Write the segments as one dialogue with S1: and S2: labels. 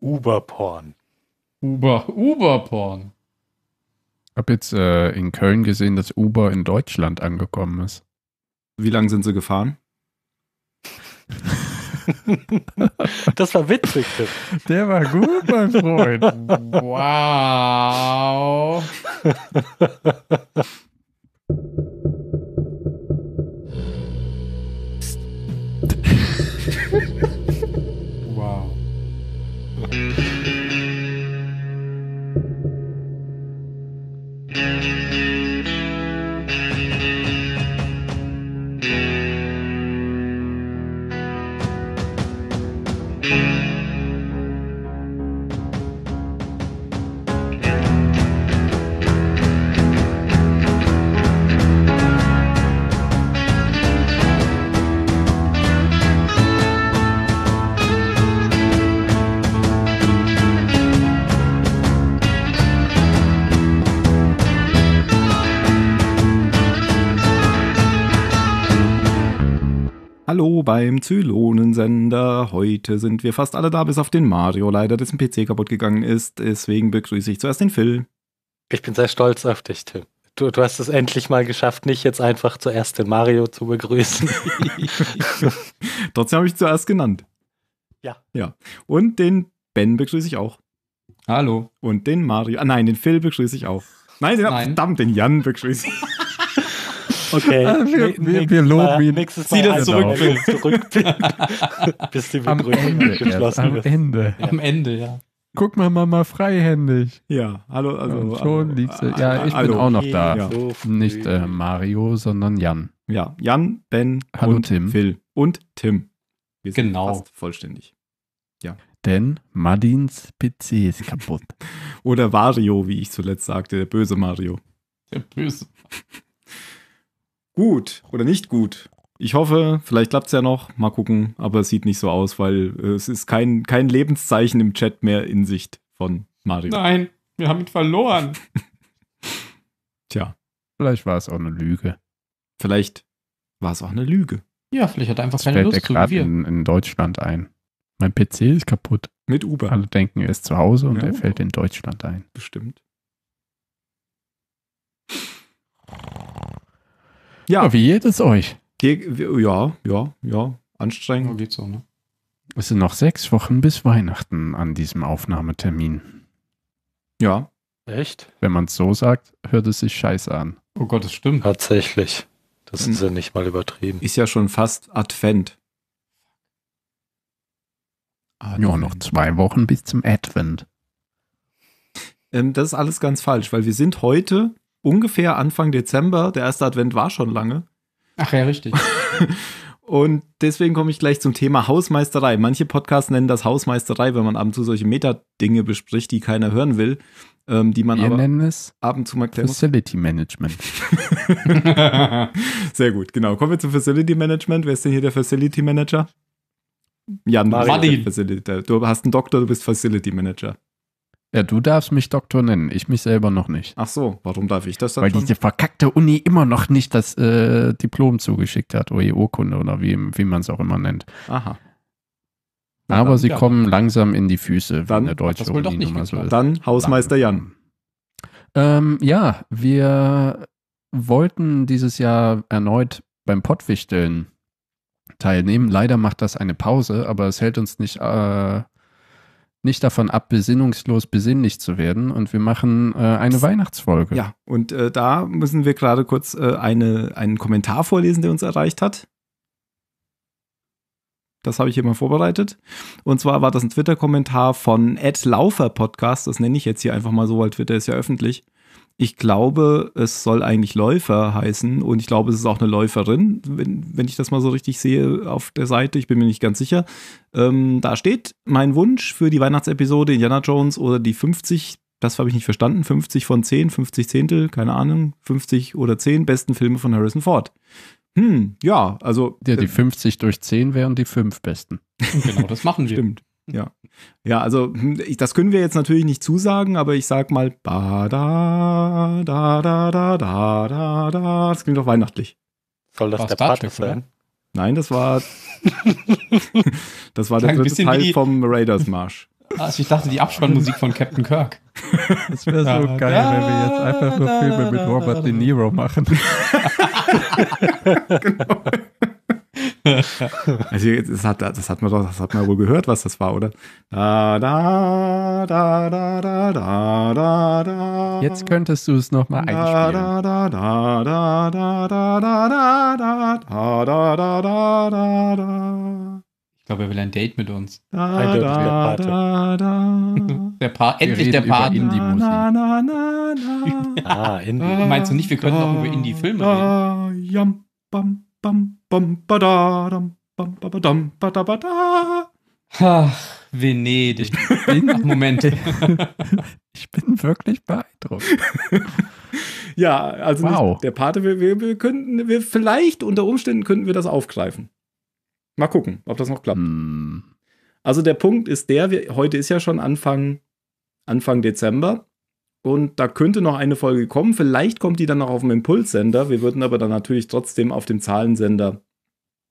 S1: Uber-Porn. Uber, Uber-Porn.
S2: Ich habe jetzt äh, in Köln gesehen, dass Uber in Deutschland angekommen ist. Wie lange
S3: sind sie gefahren?
S1: das war witzig. Tim.
S3: Der war gut, mein Freund. Wow. beim Zylonensender. Heute sind wir fast alle da, bis
S1: auf den Mario leider, dessen PC kaputt gegangen ist. Deswegen begrüße ich zuerst den Phil. Ich bin sehr stolz auf dich, Tim. Du, du hast es endlich mal geschafft, nicht jetzt einfach zuerst den Mario zu begrüßen. Trotzdem habe ich zuerst genannt. Ja. Ja.
S3: Und den Ben begrüße ich auch. Hallo. Und den Mario. Ah, nein, den Phil begrüße ich auch. Nein, den, nein. verdammt, den Jan begrüße ich. Okay. Ah, wir, wir, wir, loben
S1: ihn. Nächstes Zieh das zurück, Phil. bis die Begründung geschlossen am wird. Am Ende. Ja. Am
S4: Ende, ja.
S2: Guck mal, Mama, freihändig. Ja,
S4: hallo. Also, Und also, schon liegt äh, Ja, ich hallo. bin auch noch da. Ja.
S3: Nicht äh, Mario, sondern Jan. Ja, Jan, Ben hallo, und Tim. Phil und Tim. Wir sind genau. fast vollständig. Ja. Denn Madins PC ist kaputt. Oder Wario, wie ich zuletzt sagte, der böse Mario. Der böse gut oder nicht gut. Ich hoffe, vielleicht klappt es ja noch. Mal gucken, aber es sieht nicht so aus, weil äh, es ist kein, kein Lebenszeichen im Chat mehr in Sicht von Mario.
S4: Nein, wir haben ihn verloren.
S3: Tja. Vielleicht war es auch eine Lüge. Vielleicht war es auch eine
S2: Lüge. Ja, vielleicht hat er einfach das keine fällt Lust gerade in, in, Deutschland ein. Mein PC ist kaputt. Mit Uber. Alle denken, er ist zu Hause und ja, er fällt in Deutschland ein. Bestimmt.
S3: Ja. ja wie jedes es euch? ja, ja, ja. Anstrengend. Ja, geht's auch, ne?
S2: Es sind noch sechs Wochen bis Weihnachten an diesem Aufnahmetermin. Ja. Echt? Wenn man es so sagt, hört es sich scheiße an.
S1: Oh Gott, das stimmt. Tatsächlich. Das ist ja nicht mal übertrieben.
S3: Ist ja schon fast Advent. Ah, Advent. Ja, noch
S2: zwei Wochen bis zum Advent.
S3: Ähm, das ist alles ganz falsch, weil wir sind heute ungefähr Anfang Dezember. Der erste Advent war schon lange. Ach ja, richtig. Und deswegen komme ich gleich zum Thema Hausmeisterei. Manche Podcasts nennen das Hausmeisterei, wenn man ab und zu solche Meta-Dinge bespricht, die keiner hören will, ähm, die man Wir aber nennen es ab und zu mal klären
S2: Facility Management.
S3: Sehr gut, genau. Kommen wir zum Facility Management. Wer ist denn hier der Facility Manager? Jan, Mario. Facility, du hast einen Doktor, du bist Facility Manager.
S2: Ja, du darfst mich Doktor nennen, ich mich selber noch nicht.
S3: Ach so, warum darf ich das dann? Weil schon? diese
S2: verkackte Uni immer noch nicht das äh, Diplom zugeschickt hat oder die Urkunde oder wie, wie man es auch immer nennt.
S3: Aha. Na, Aber dann, sie ja. kommen langsam in die Füße, dann, wenn der deutsche das wohl Uni doch nicht so ist. Dann Hausmeister Jan.
S2: Ähm, ja, wir wollten dieses Jahr erneut beim Pottwichteln teilnehmen. Leider macht das eine Pause, aber es hält uns nicht äh, nicht davon ab, besinnungslos besinnlich zu werden. Und wir machen äh, eine Psst. Weihnachtsfolge.
S3: Ja, und äh, da müssen wir gerade kurz äh, eine, einen Kommentar vorlesen, der uns erreicht hat. Das habe ich hier mal vorbereitet. Und zwar war das ein Twitter-Kommentar von Ed Laufer Podcast. Das nenne ich jetzt hier einfach mal so, weil Twitter ist ja öffentlich ich glaube, es soll eigentlich Läufer heißen und ich glaube, es ist auch eine Läuferin, wenn, wenn ich das mal so richtig sehe auf der Seite. Ich bin mir nicht ganz sicher. Ähm, da steht mein Wunsch für die Weihnachtsepisode Indiana Jones oder die 50, das habe ich nicht verstanden, 50 von 10, 50 Zehntel, keine Ahnung, 50 oder 10 besten Filme von Harrison Ford. Hm, ja, also. Ja, die 50 äh, durch 10 wären die fünf besten. genau, das machen wir. Stimmt, ja. Ja, also hm, ich, das können wir jetzt natürlich nicht zusagen, aber ich sag mal ba da da da da da da da. Das klingt doch weihnachtlich. Soll das war der Pate sein? Nein, das war das war der dritte Teil vom Raiders Marsch.
S4: Also ich dachte die Abspannmusik von Captain Kirk. Das wäre so geil, wenn wir jetzt einfach nur Filme mit Robert De
S3: Niro
S2: machen.
S3: genau also das hat, das hat man doch, das hat man wohl gehört, was das war, oder? Da, da, da, da, da, da, da, da. Jetzt könntest du es nochmal einspielen. Da,
S4: Ich glaube, er will ein Date mit uns. Da, da,
S3: da, da,
S4: der pa endlich der Part. Indie-Musik. Ah, Indie. Meinst du nicht, wir können auch über Indie-Filme
S3: reden? Yam, bam, bam. Ach,
S4: Venedig.
S3: Moment. ich bin wirklich beeindruckt. ja, also wow. der Pate, wir, wir, wir könnten, wir vielleicht unter Umständen könnten wir das aufgreifen. Mal gucken, ob das noch klappt. Hm. Also der Punkt ist der, wir, heute ist ja schon Anfang, Anfang Dezember. Und da könnte noch eine Folge kommen. Vielleicht kommt die dann noch auf dem Impulssender. Wir würden aber dann natürlich trotzdem auf dem Zahlensender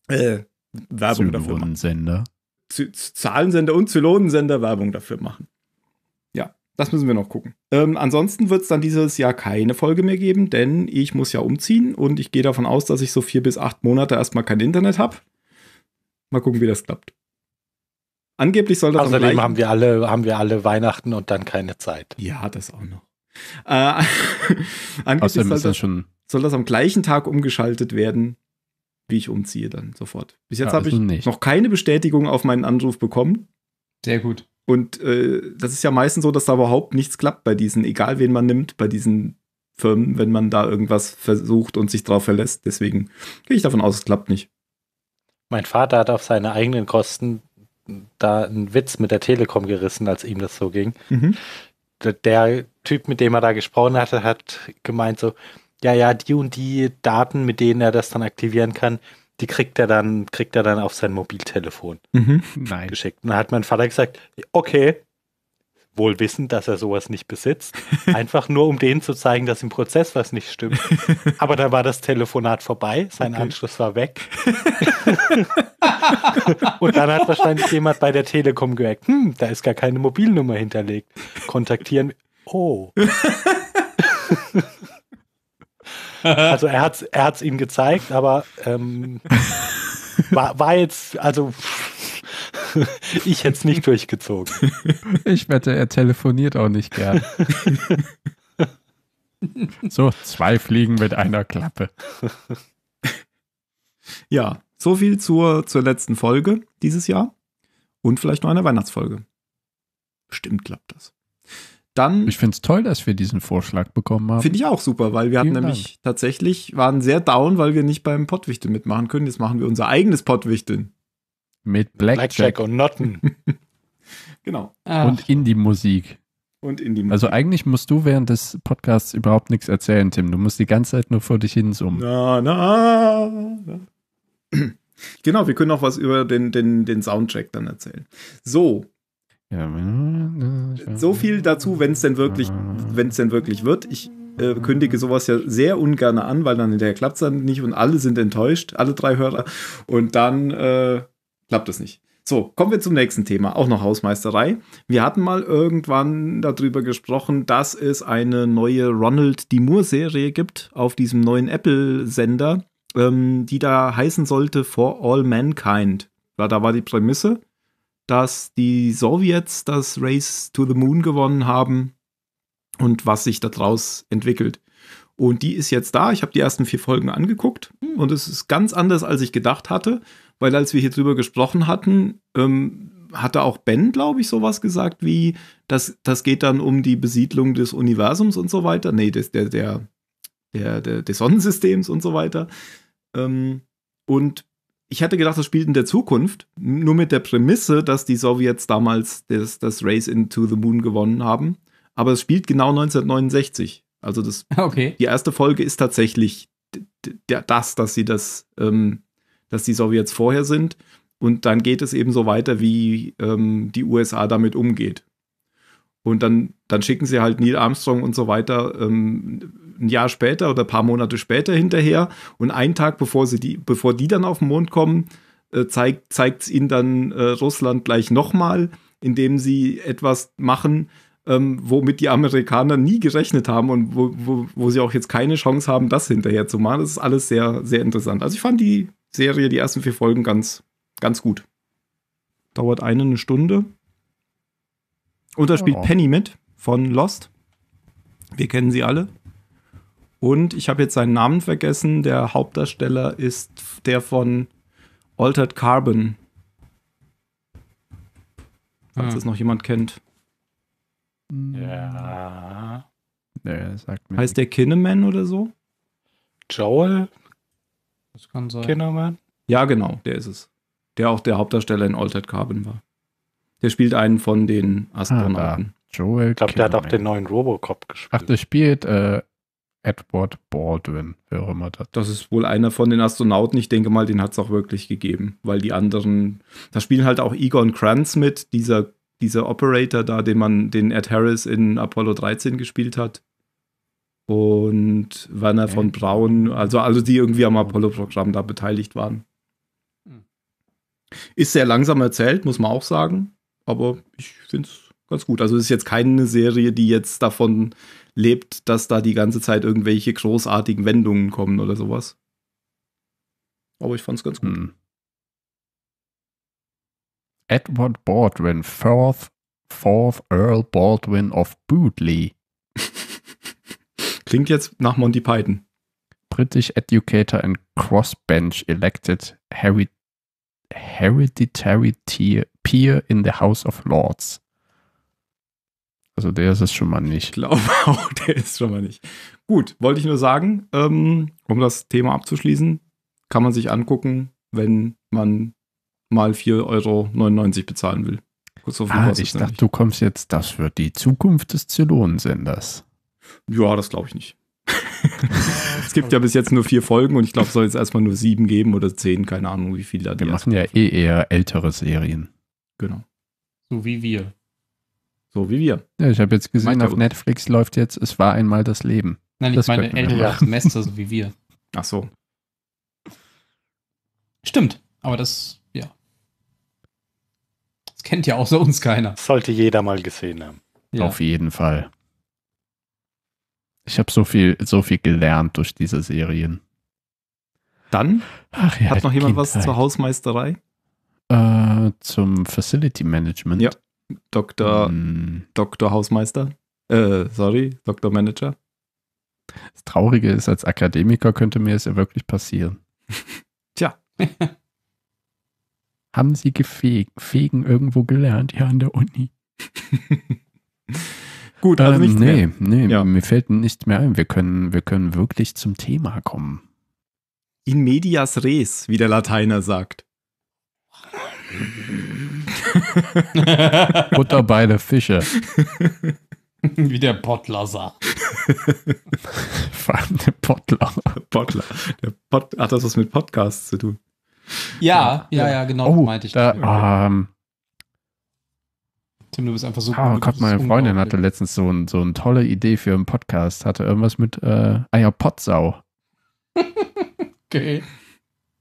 S3: äh, Werbung dafür machen. Zylonensender. Z Zahlensender und Zylonensender Werbung dafür machen. Ja, das müssen wir noch gucken. Ähm, ansonsten wird es dann dieses Jahr keine Folge mehr geben, denn ich muss ja umziehen und ich gehe davon aus, dass ich so vier bis acht Monate erstmal kein Internet habe. Mal gucken, wie das klappt.
S1: Angeblich soll das Außerdem haben wir alle haben wir alle Weihnachten und dann keine Zeit. Ja, das auch noch. Äh,
S3: Außerdem soll, ist das, das schon soll das am gleichen Tag umgeschaltet werden, wie ich umziehe dann sofort. Bis jetzt ja, habe ich nicht. noch keine Bestätigung auf meinen Anruf bekommen. Sehr gut. Und äh, das ist ja meistens so, dass da überhaupt nichts klappt bei diesen, egal wen man nimmt, bei diesen Firmen, wenn man da irgendwas versucht und sich drauf verlässt. Deswegen gehe ich davon aus, es klappt nicht.
S1: Mein Vater hat auf seine eigenen Kosten da einen Witz mit der Telekom gerissen, als ihm das so ging. Mhm. Der Typ, mit dem er da gesprochen hatte, hat gemeint so, ja, ja, die und die Daten, mit denen er das dann aktivieren kann, die kriegt er dann, kriegt er dann auf sein Mobiltelefon mhm. Nein. geschickt. Und dann hat mein Vater gesagt, okay, wohl wissend, dass er sowas nicht besitzt, einfach nur um denen zu zeigen, dass im Prozess was nicht stimmt. Aber da war das Telefonat vorbei, sein okay. Anschluss war weg. Und dann hat wahrscheinlich jemand bei der Telekom gemerkt, hm, da ist gar keine Mobilnummer hinterlegt. Kontaktieren. Oh. also er hat es er hat's ihm gezeigt, aber ähm, war, war jetzt, also ich hätte es nicht durchgezogen.
S2: Ich wette, er telefoniert auch nicht gern.
S3: so, zwei
S2: Fliegen mit einer Klappe.
S3: Ja, so viel zur, zur letzten Folge dieses Jahr. Und vielleicht noch eine Weihnachtsfolge.
S2: Bestimmt klappt das. Dann, ich finde es toll, dass wir diesen Vorschlag bekommen haben. Finde ich
S3: auch super, weil wir Vielen hatten nämlich Dank. tatsächlich, waren sehr down, weil wir nicht beim Pottwichteln mitmachen können. Jetzt machen wir unser eigenes Pottwichteln. Mit Blackjack, Blackjack und Notten. genau. Ach. Und
S2: Indie-Musik. Und Indie-Musik. Also eigentlich musst du während des Podcasts überhaupt nichts erzählen, Tim. Du musst die ganze Zeit nur vor dich hin summen.
S3: Na, na, na. Genau, wir können auch was über den, den, den Soundtrack dann erzählen. So. Ja, so viel dazu, wenn es denn wirklich, wenn es denn wirklich wird. Ich äh, kündige sowas ja sehr ungern an, weil dann hinterher klappt es dann nicht und alle sind enttäuscht, alle drei Hörer. Und dann äh, klappt das nicht. So, kommen wir zum nächsten Thema, auch noch Hausmeisterei. Wir hatten mal irgendwann darüber gesprochen, dass es eine neue Ronald D. Moore-Serie gibt auf diesem neuen Apple-Sender, ähm, die da heißen sollte For All Mankind. Ja, da war die Prämisse, dass die Sowjets das Race to the Moon gewonnen haben und was sich daraus entwickelt. Und die ist jetzt da. Ich habe die ersten vier Folgen angeguckt hm. und es ist ganz anders, als ich gedacht hatte weil als wir hier drüber gesprochen hatten, ähm, hatte auch Ben, glaube ich, sowas gesagt wie, das, das geht dann um die Besiedlung des Universums und so weiter. Nee, des, der, der, der, der, des Sonnensystems und so weiter. Ähm, und ich hatte gedacht, das spielt in der Zukunft, nur mit der Prämisse, dass die Sowjets damals das, das Race into the Moon gewonnen haben. Aber es spielt genau 1969. Also das, okay. die erste Folge ist tatsächlich das, dass sie das ähm, dass die Sowjets vorher sind. Und dann geht es eben so weiter, wie ähm, die USA damit umgeht. Und dann, dann schicken sie halt Neil Armstrong und so weiter ähm, ein Jahr später oder ein paar Monate später hinterher. Und einen Tag, bevor, sie die, bevor die dann auf den Mond kommen, äh, zeigt es ihnen dann äh, Russland gleich nochmal, indem sie etwas machen, ähm, womit die Amerikaner nie gerechnet haben und wo, wo, wo sie auch jetzt keine Chance haben, das hinterher zu machen. Das ist alles sehr, sehr interessant. Also ich fand die Serie, die ersten vier Folgen ganz, ganz gut. Dauert eine, eine Stunde. Und da spielt oh. Penny mit von Lost. Wir kennen sie alle. Und ich habe jetzt seinen Namen vergessen. Der Hauptdarsteller ist der von Altered Carbon. Falls hm. das noch jemand kennt.
S1: Hm. Ja.
S3: ja sagt mir heißt der Kinneman oder so?
S1: Joel? Das kann sein. Kinderman?
S3: Ja, genau, der ist es. Der auch der Hauptdarsteller in Altered Carbon war. Der spielt einen von den Astronauten. Ah, Joel ich glaube, der hat auch den neuen Robocop gespielt. Ach, der spielt äh, Edward Baldwin, wer auch immer das. Das ist wohl einer von den Astronauten. Ich denke mal, den hat es auch wirklich gegeben, weil die anderen, da spielen halt auch Egon Kranz mit, dieser, dieser Operator da, den man, den Ed Harris in Apollo 13 gespielt hat und Werner okay. von Braun, also alle, die irgendwie am mhm. Apollo-Programm da beteiligt waren. Mhm. Ist sehr langsam erzählt, muss man auch sagen, aber ich finde es ganz gut. Also es ist jetzt keine Serie, die jetzt davon lebt, dass da die ganze Zeit irgendwelche großartigen Wendungen kommen oder sowas. Aber ich fand es ganz gut. Hm.
S2: Edward Baldwin, fourth, fourth Earl Baldwin of Bootley. Klingt jetzt nach Monty Python. British Educator and Crossbench elected Harry, Hereditary Peer in the House of Lords. Also der ist es schon mal nicht. Ich glaube
S3: auch, der ist schon mal nicht. Gut, wollte ich nur sagen, ähm, um das Thema abzuschließen, kann man sich angucken, wenn man mal 4,99 Euro bezahlen will. Kurz auf ah, ich dachte, nämlich.
S2: du kommst jetzt, das wird die Zukunft des Zylonensenders. senders
S3: ja, das glaube ich nicht. es gibt ja bis jetzt nur vier Folgen und ich glaube, es soll jetzt erstmal nur sieben geben oder zehn, keine Ahnung, wie viel da Wir machen ja eh eher ältere Serien. Genau.
S2: So wie wir. So wie wir. Ja, ich habe jetzt gesehen, auf Netflix läuft jetzt Es war einmal das Leben. Nein,
S4: das ich meine ältere Semester, so wie wir. Ach so. Stimmt, aber das, ja. Das kennt ja außer uns keiner. sollte
S1: jeder mal gesehen haben.
S2: Ja. Auf jeden Fall. Ich habe so viel, so viel gelernt durch diese Serien. Dann
S3: Ach, ja, hat noch jemand Kindheit. was zur Hausmeisterei?
S2: Äh, zum Facility Management.
S3: Ja, Dr. Hm. Dr. Hausmeister. Äh, sorry, Dr. Manager.
S2: Das Traurige ist, als Akademiker könnte mir es ja wirklich passieren.
S3: Tja.
S2: Haben Sie gefegen, fegen irgendwo gelernt? Ja, an der Uni. Gut, also nichts nee, mehr. Nee, ja. mir fällt nichts mehr ein. Wir können, wir können wirklich zum Thema kommen.
S3: In medias res, wie der Lateiner sagt.
S4: Butter bei Fische.
S1: Wie der Pottler sah. Vor
S3: allem der Pottler. Der Der Pot, hat das was mit Podcasts zu tun?
S4: Ja, ja, ja,
S3: genau, oh, meinte ich.
S2: Da, ähm, Tim,
S4: du bist einfach so. Ah, oh Gott, meine Freundin hatte
S2: letztens so, ein, so eine tolle Idee für einen Podcast. Hatte irgendwas mit äh, Eier ah Potsau. okay.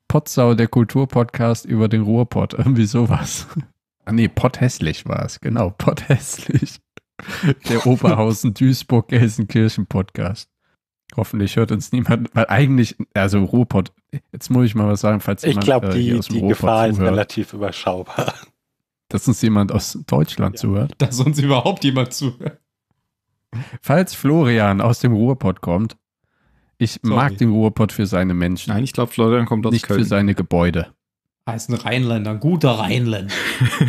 S2: Potsau, der Kulturpodcast über den Ruhrpott. Irgendwie sowas. Ah, nee, Potthässlich war es. Genau, Potthässlich. Der Oberhausen Duisburg Gelsenkirchen Podcast. Hoffentlich hört uns niemand, weil eigentlich, also Ruhrpott, jetzt muss ich mal was sagen, falls ich jemand Ich glaube, die, äh, die Gefahr zuhört. ist
S1: relativ überschaubar
S2: dass uns jemand aus Deutschland ja, zuhört.
S4: Dass
S1: uns überhaupt jemand zuhört.
S2: Falls Florian aus dem Ruhrpott kommt, ich Sorry. mag den Ruhrpott für seine Menschen. Nein, ich glaube, Florian kommt aus Nicht Köln. für seine Gebäude.
S4: Er ist ein Rheinländer, ein guter Rheinländer.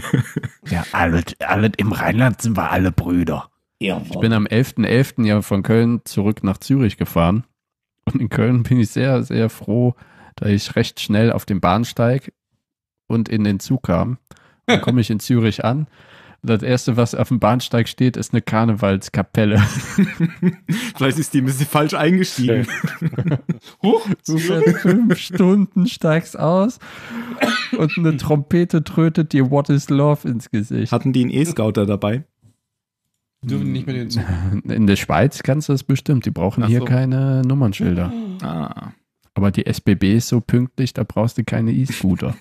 S4: ja, alle,
S2: alle, im Rheinland sind wir alle Brüder. Ja, ich bin am 11.11. .11. ja von Köln zurück nach Zürich gefahren. Und in Köln bin ich sehr, sehr froh, da ich recht schnell auf den Bahnsteig und in den Zug kam. Dann komme ich in Zürich an. Das erste, was auf dem Bahnsteig steht, ist eine Karnevalskapelle.
S3: Vielleicht ist die ein bisschen falsch eingestiegen. Huch, du fährst fünf Stunden, steigst aus und eine Trompete trötet dir What is Love ins Gesicht. Hatten die einen E-Scouter
S2: dabei? Dürfen nicht mit den Zug. In der Schweiz kannst du das bestimmt. Die brauchen so. hier keine
S3: Nummernschilder. Ah.
S2: Aber die SBB ist so pünktlich, da brauchst du keine E-Scooter.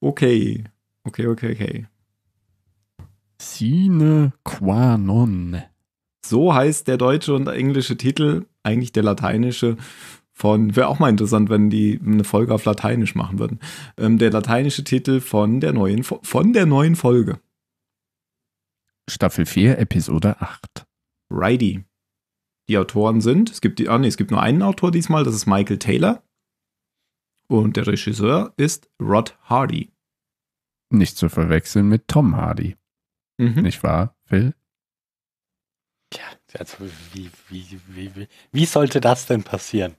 S3: Okay. Okay, okay, okay.
S2: Sine qua non.
S3: So heißt der deutsche und englische Titel, eigentlich der lateinische von, wäre auch mal interessant, wenn die eine Folge auf Lateinisch machen würden. Ähm, der lateinische Titel von der neuen, von der neuen Folge.
S2: Staffel 4, Episode 8.
S3: Righty. Die Autoren sind, es gibt die, ah nee, es gibt nur einen Autor diesmal, das ist Michael Taylor. Und der Regisseur ist Rod Hardy.
S2: Nicht zu verwechseln mit Tom Hardy. Mhm. Nicht wahr, Phil?
S1: Tja, also wie, wie, wie, wie, sollte das denn passieren?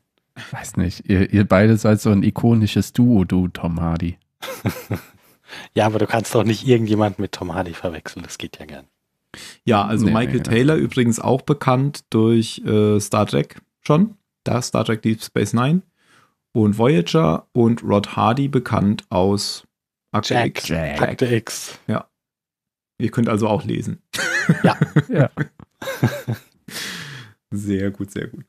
S2: Weiß nicht. Ihr, ihr beide seid so ein
S3: ikonisches Duo, du Tom Hardy.
S1: ja, aber du kannst doch nicht irgendjemanden mit Tom Hardy verwechseln. Das geht ja gern.
S3: Ja, also nee, Michael nee, Taylor übrigens auch bekannt durch äh, Star Trek schon. Da Star Trek Deep Space Nine und Voyager und Rod Hardy bekannt aus Akte Jack, X. Jack. Akte X. Ja. Ihr könnt also auch lesen. Ja. ja. sehr gut, sehr gut.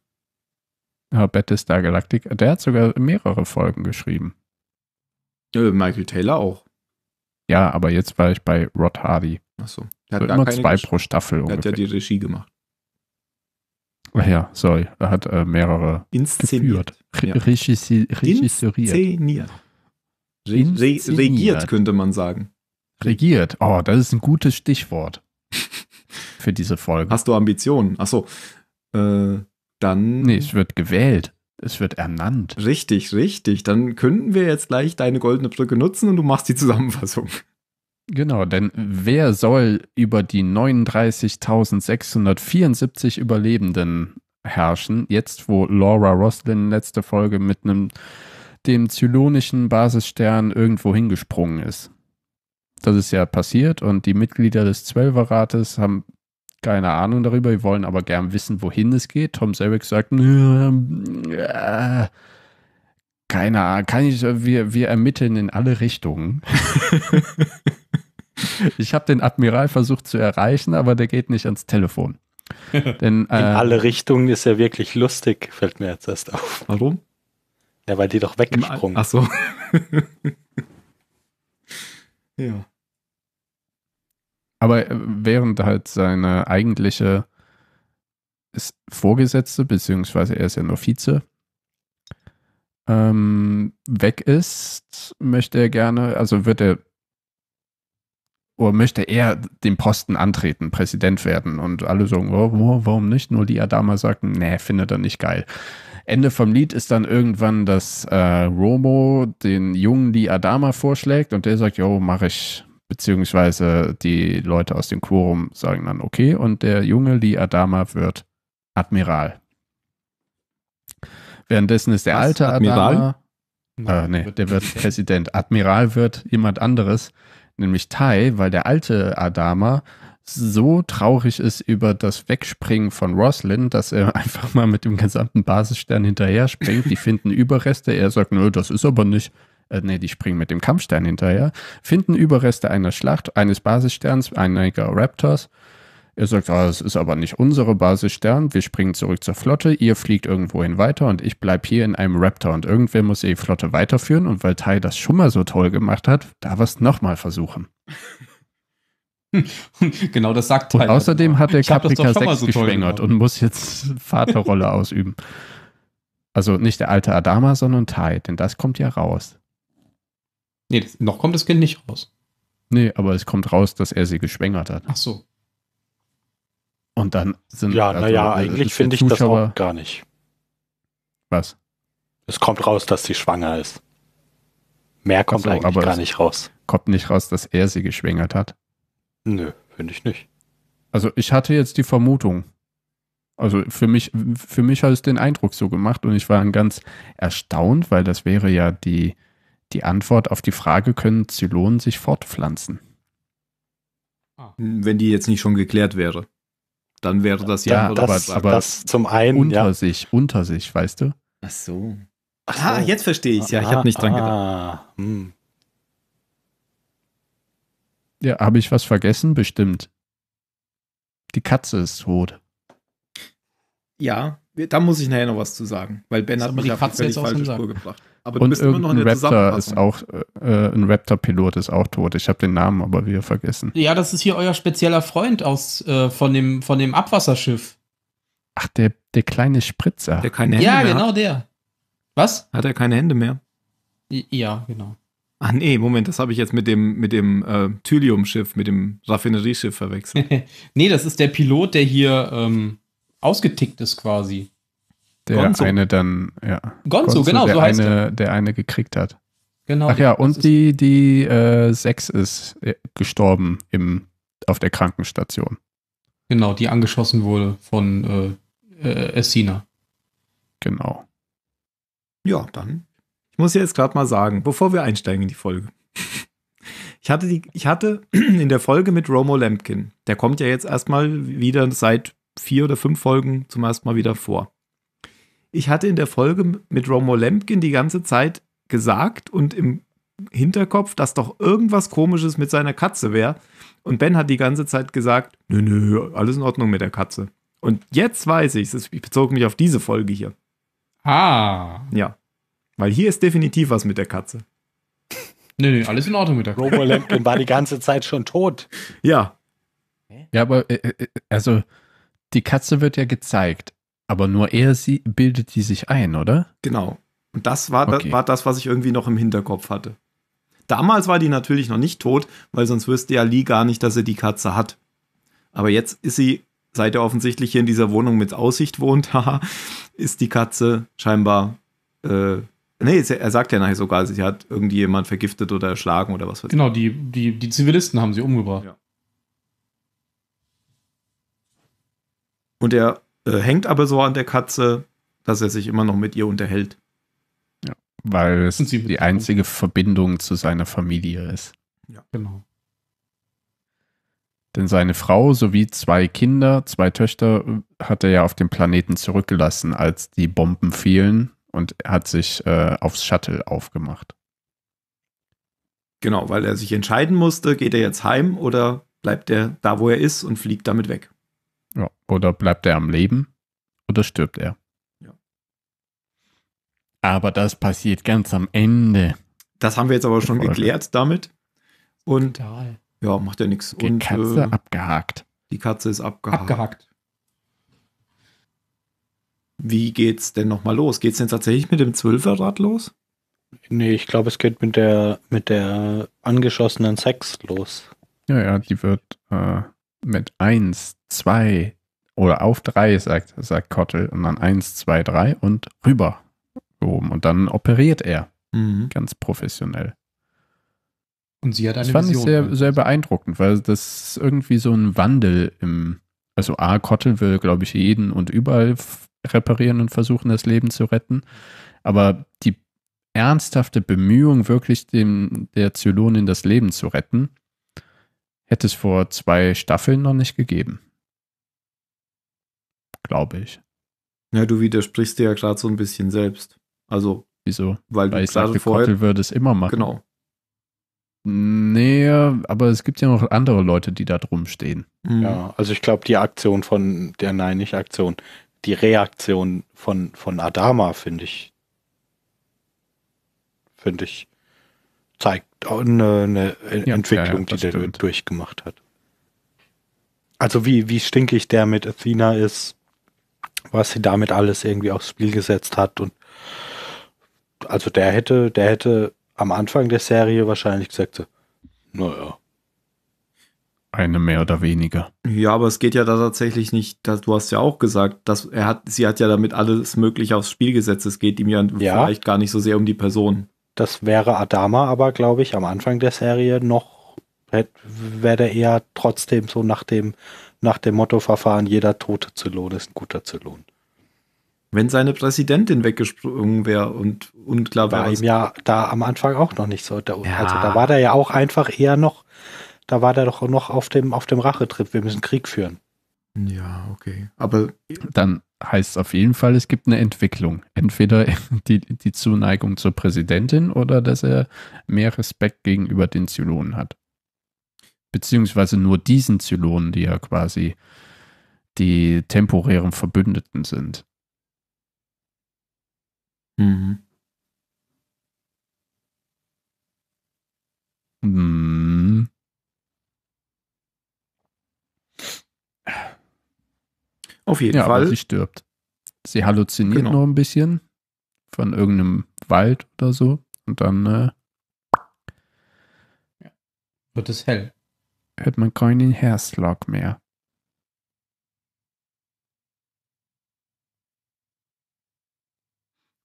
S2: Ja, Battlestar Galactic, der hat sogar mehrere Folgen geschrieben.
S3: Äh, Michael Taylor auch.
S2: Ja, aber jetzt war ich bei Rod Hardy. Achso. Der hat so immer zwei pro Staffel. Der hat ja die
S3: Regie gemacht
S2: ja, sorry, er hat äh, mehrere
S3: inszeniert. Geführt, ja. regisseuriert. Inszeniert. Re inszeniert. Regiert, könnte man sagen. Regiert. Oh, das ist ein gutes Stichwort für diese Folge. Hast du Ambitionen? Achso. Äh, dann. Nee, es wird gewählt. Es wird ernannt. Richtig, richtig. Dann könnten wir jetzt gleich deine goldene Brücke nutzen und du machst die Zusammenfassung. Genau, denn
S2: wer soll über die 39.674 Überlebenden herrschen, jetzt wo Laura Roslin letzte Folge mit einem dem zylonischen Basisstern irgendwo hingesprungen ist? Das ist ja passiert und die Mitglieder des Zwölferrates haben keine Ahnung darüber, die wollen aber gern wissen, wohin es geht. Tom Selleck sagt, äh, keine Ahnung, kann ich, wir, wir ermitteln in alle Richtungen. ich habe den Admiral versucht zu erreichen, aber der geht nicht ans Telefon. Denn, äh, In alle
S1: Richtungen ist er wirklich lustig, fällt mir jetzt erst auf. Warum? Ja, weil die doch weggesprungen. Ach so.
S3: ja.
S2: Aber äh, während halt seine eigentliche Vorgesetzte, beziehungsweise er ist ja nur Vize, ähm, weg ist, möchte er gerne, also wird er oder möchte er den Posten antreten, Präsident werden. Und alle sagen, oh, oh, warum nicht? Nur die Adama sagen, nee, findet er nicht geil. Ende vom Lied ist dann irgendwann, dass äh, Romo den jungen Lee Adama vorschlägt und der sagt, jo, mach ich. Beziehungsweise die Leute aus dem Quorum sagen dann okay und der junge Lee Adama wird Admiral. Währenddessen ist der Was? alte Admiral? Adama. Äh, nee, der wird Präsident. Admiral wird jemand anderes nämlich Tai, weil der alte Adama so traurig ist über das Wegspringen von Roslin, dass er einfach mal mit dem gesamten Basisstern hinterher springt. Die finden Überreste. Er sagt, nö, das ist aber nicht. Äh, nee, die springen mit dem Kampfstern hinterher. Finden Überreste einer Schlacht, eines Basissterns, einiger Raptors er sagt, ah, es ist aber nicht unsere Basis Stern, wir springen zurück zur Flotte, ihr fliegt irgendwohin weiter und ich bleibe hier in einem Raptor und irgendwer muss die Flotte weiterführen und weil Tai das schon mal so toll gemacht hat, darf er es nochmal versuchen.
S4: genau, das sagt Tai. Halt außerdem hat der Caprica 6 so geschwängert und
S2: muss jetzt Vaterrolle ausüben. Also nicht der alte Adama, sondern Tai, denn das kommt ja raus. Nee, noch kommt das Kind nicht raus. Nee, aber es kommt raus, dass er sie geschwängert hat. Ach so. Und dann sind Ja, also, naja, äh, eigentlich finde
S4: ich das auch
S1: gar nicht. Was? Es kommt raus, dass sie schwanger ist. Mehr kommt so, eigentlich gar nicht raus.
S2: Kommt nicht raus, dass er sie geschwängert hat. Nö, finde ich nicht. Also ich hatte jetzt die Vermutung. Also für mich, für mich hat es den Eindruck so gemacht und ich war ganz erstaunt, weil das wäre ja die, die Antwort auf die Frage, können Zylonen sich fortpflanzen?
S3: Wenn die jetzt nicht schon geklärt wäre dann wäre das ja, ja das, aber, das
S2: zum einen unter ja. sich, unter sich, weißt
S3: du? Ach so. Ach, ah, jetzt verstehe ich ja. Ich habe ah,
S1: nicht dran gedacht. Ah, hm.
S2: Ja, habe ich was vergessen? Bestimmt. Die Katze ist tot.
S3: Ja, da muss ich nachher noch was zu sagen, weil Ben das hat mich auf die Katze völlig falsche Spur gebracht. Aber und irgendein Raptor ist
S2: auch, äh, ein Raptor-Pilot ist auch tot. Ich habe den Namen aber wieder vergessen.
S3: Ja,
S4: das ist hier euer spezieller Freund aus, äh, von, dem, von dem Abwasserschiff.
S2: Ach, der, der kleine Spritzer. Der keine
S4: Hände ja, mehr. Ja, genau, hat. der.
S3: Was? Hat er keine Hände mehr?
S4: Ja,
S2: genau.
S3: Ah nee, Moment, das habe ich jetzt mit dem, mit dem äh, Thylium-Schiff, mit dem Raffinerieschiff verwechselt. nee, das ist der Pilot, der hier ähm, ausgetickt
S4: ist quasi. Der Gonzo. eine dann, ja. Gonzo, Gonzo genau, der so heißt eine,
S2: er. Der eine gekriegt hat. Genau. Ach ja, und die, die äh, 6 ist äh, gestorben im, auf der Krankenstation.
S4: Genau, die angeschossen wurde von äh,
S3: äh, Essina. Genau. Ja, dann. Ich muss jetzt gerade mal sagen, bevor wir einsteigen in die Folge. Ich hatte, die, ich hatte in der Folge mit Romo Lampkin, der kommt ja jetzt erstmal wieder seit vier oder fünf Folgen zum ersten Mal wieder vor ich hatte in der Folge mit Romo Lempkin die ganze Zeit gesagt und im Hinterkopf, dass doch irgendwas Komisches mit seiner Katze wäre. Und Ben hat die ganze Zeit gesagt, nö, nö, alles in Ordnung mit der Katze. Und jetzt weiß ich es, ich bezog mich auf diese Folge hier. Ah. Ja. Weil hier ist definitiv was mit der Katze.
S1: Nö, nö, alles in Ordnung mit der Katze. Robo Lampkin war die ganze Zeit schon tot.
S2: Ja. Ja, aber äh, äh, äh, also die Katze wird ja gezeigt. Aber nur er sie, bildet die sich ein, oder? Genau.
S3: Und das war, okay. das war das, was ich irgendwie noch im Hinterkopf hatte. Damals war die natürlich noch nicht tot, weil sonst wüsste ja Lee gar nicht, dass er die Katze hat. Aber jetzt ist sie, seit er offensichtlich hier in dieser Wohnung mit Aussicht wohnt, ist die Katze scheinbar. Äh, nee, er sagt ja nachher sogar, sie hat irgendwie jemand vergiftet oder erschlagen oder was weiß ich. Genau,
S4: die, die, die Zivilisten haben sie umgebracht. Ja.
S3: Und er äh, hängt aber so an der Katze, dass er sich immer noch mit ihr unterhält. Ja, weil es die
S2: einzige Verbindung zu seiner Familie ist. Ja, genau. Denn seine Frau sowie zwei Kinder, zwei Töchter, äh, hat er ja auf dem Planeten zurückgelassen, als die Bomben fielen und hat sich äh, aufs Shuttle aufgemacht.
S3: Genau, weil er sich entscheiden musste, geht er jetzt heim oder bleibt er da, wo er ist und fliegt damit weg.
S2: Ja. Oder bleibt er am Leben oder stirbt er. Ja.
S3: Aber das passiert ganz am Ende. Das haben wir jetzt aber schon geklärt damit. Und Total. ja, macht ja nichts. Die Katze äh, abgehakt. Die Katze ist abgehakt. abgehakt.
S1: Wie geht's denn nochmal los? Geht's denn tatsächlich mit dem Zwölferrad los? Nee, ich glaube, es geht mit der mit der angeschossenen Sex los.
S2: Ja, ja, die wird äh, mit 1, 2 oder auf 3, sagt, sagt Kottel, und dann 1, 2, 3 und rüber gehoben. Und dann operiert er mhm. ganz professionell.
S4: Und sie hat eine Das fand Vision, ich sehr,
S2: ne? sehr beeindruckend, weil das ist irgendwie so ein Wandel im. Also, A, Kottel will, glaube ich, jeden und überall reparieren und versuchen, das Leben zu retten. Aber die ernsthafte Bemühung, wirklich dem, der Zylonin das Leben zu retten, hätte es vor zwei Staffeln noch nicht gegeben. Glaube ich.
S3: Ja, du widersprichst dir ja gerade so ein bisschen selbst. Also. Wieso? Weil, weil ich sagte, Kottel würde es immer machen. Genau.
S2: Nee, aber es gibt ja noch andere Leute, die da drum stehen.
S1: Mhm. Ja, also ich glaube, die Aktion von der, nein, nicht Aktion, die Reaktion von, von Adama finde ich, finde ich zeigt äh, eine, eine Entwicklung, ja, die der durchgemacht hat. Also wie, wie stinkig der mit Athena ist, was sie damit alles irgendwie aufs Spiel gesetzt hat und also der hätte, der hätte am Anfang der Serie wahrscheinlich gesagt, so, naja. Eine mehr oder weniger.
S3: Ja, aber es geht ja da tatsächlich nicht, dass, du hast ja auch gesagt, dass er hat, sie hat ja damit alles Mögliche aufs Spiel gesetzt. Es geht ihm ja, ja. vielleicht gar nicht so sehr um die Person.
S1: Das wäre Adama aber, glaube ich, am Anfang der Serie noch, wäre er eher trotzdem so nach dem, nach dem Mottoverfahren, jeder tote zu Zylon ist ein guter zu Zylon.
S3: Wenn seine Präsidentin weggesprungen wäre und unklar war. War ihm ja da
S1: am Anfang auch noch nicht so. Da, ja. Also da war der ja auch einfach eher noch, da war der doch noch auf dem, auf dem Rachetrip, wir müssen Krieg führen.
S3: Ja, okay.
S2: Aber dann, heißt auf jeden Fall, es gibt eine Entwicklung. Entweder die, die Zuneigung zur Präsidentin oder dass er mehr Respekt gegenüber den Zylonen hat. Beziehungsweise nur diesen Zylonen, die ja quasi die temporären Verbündeten sind. Mhm. Hm. Auf jeden ja, Fall. Aber sie stirbt. Sie halluziniert genau. noch ein bisschen von irgendeinem Wald oder so. Und dann äh,
S4: ja. wird es hell.
S2: Hört man
S3: keinen Hairslog mehr.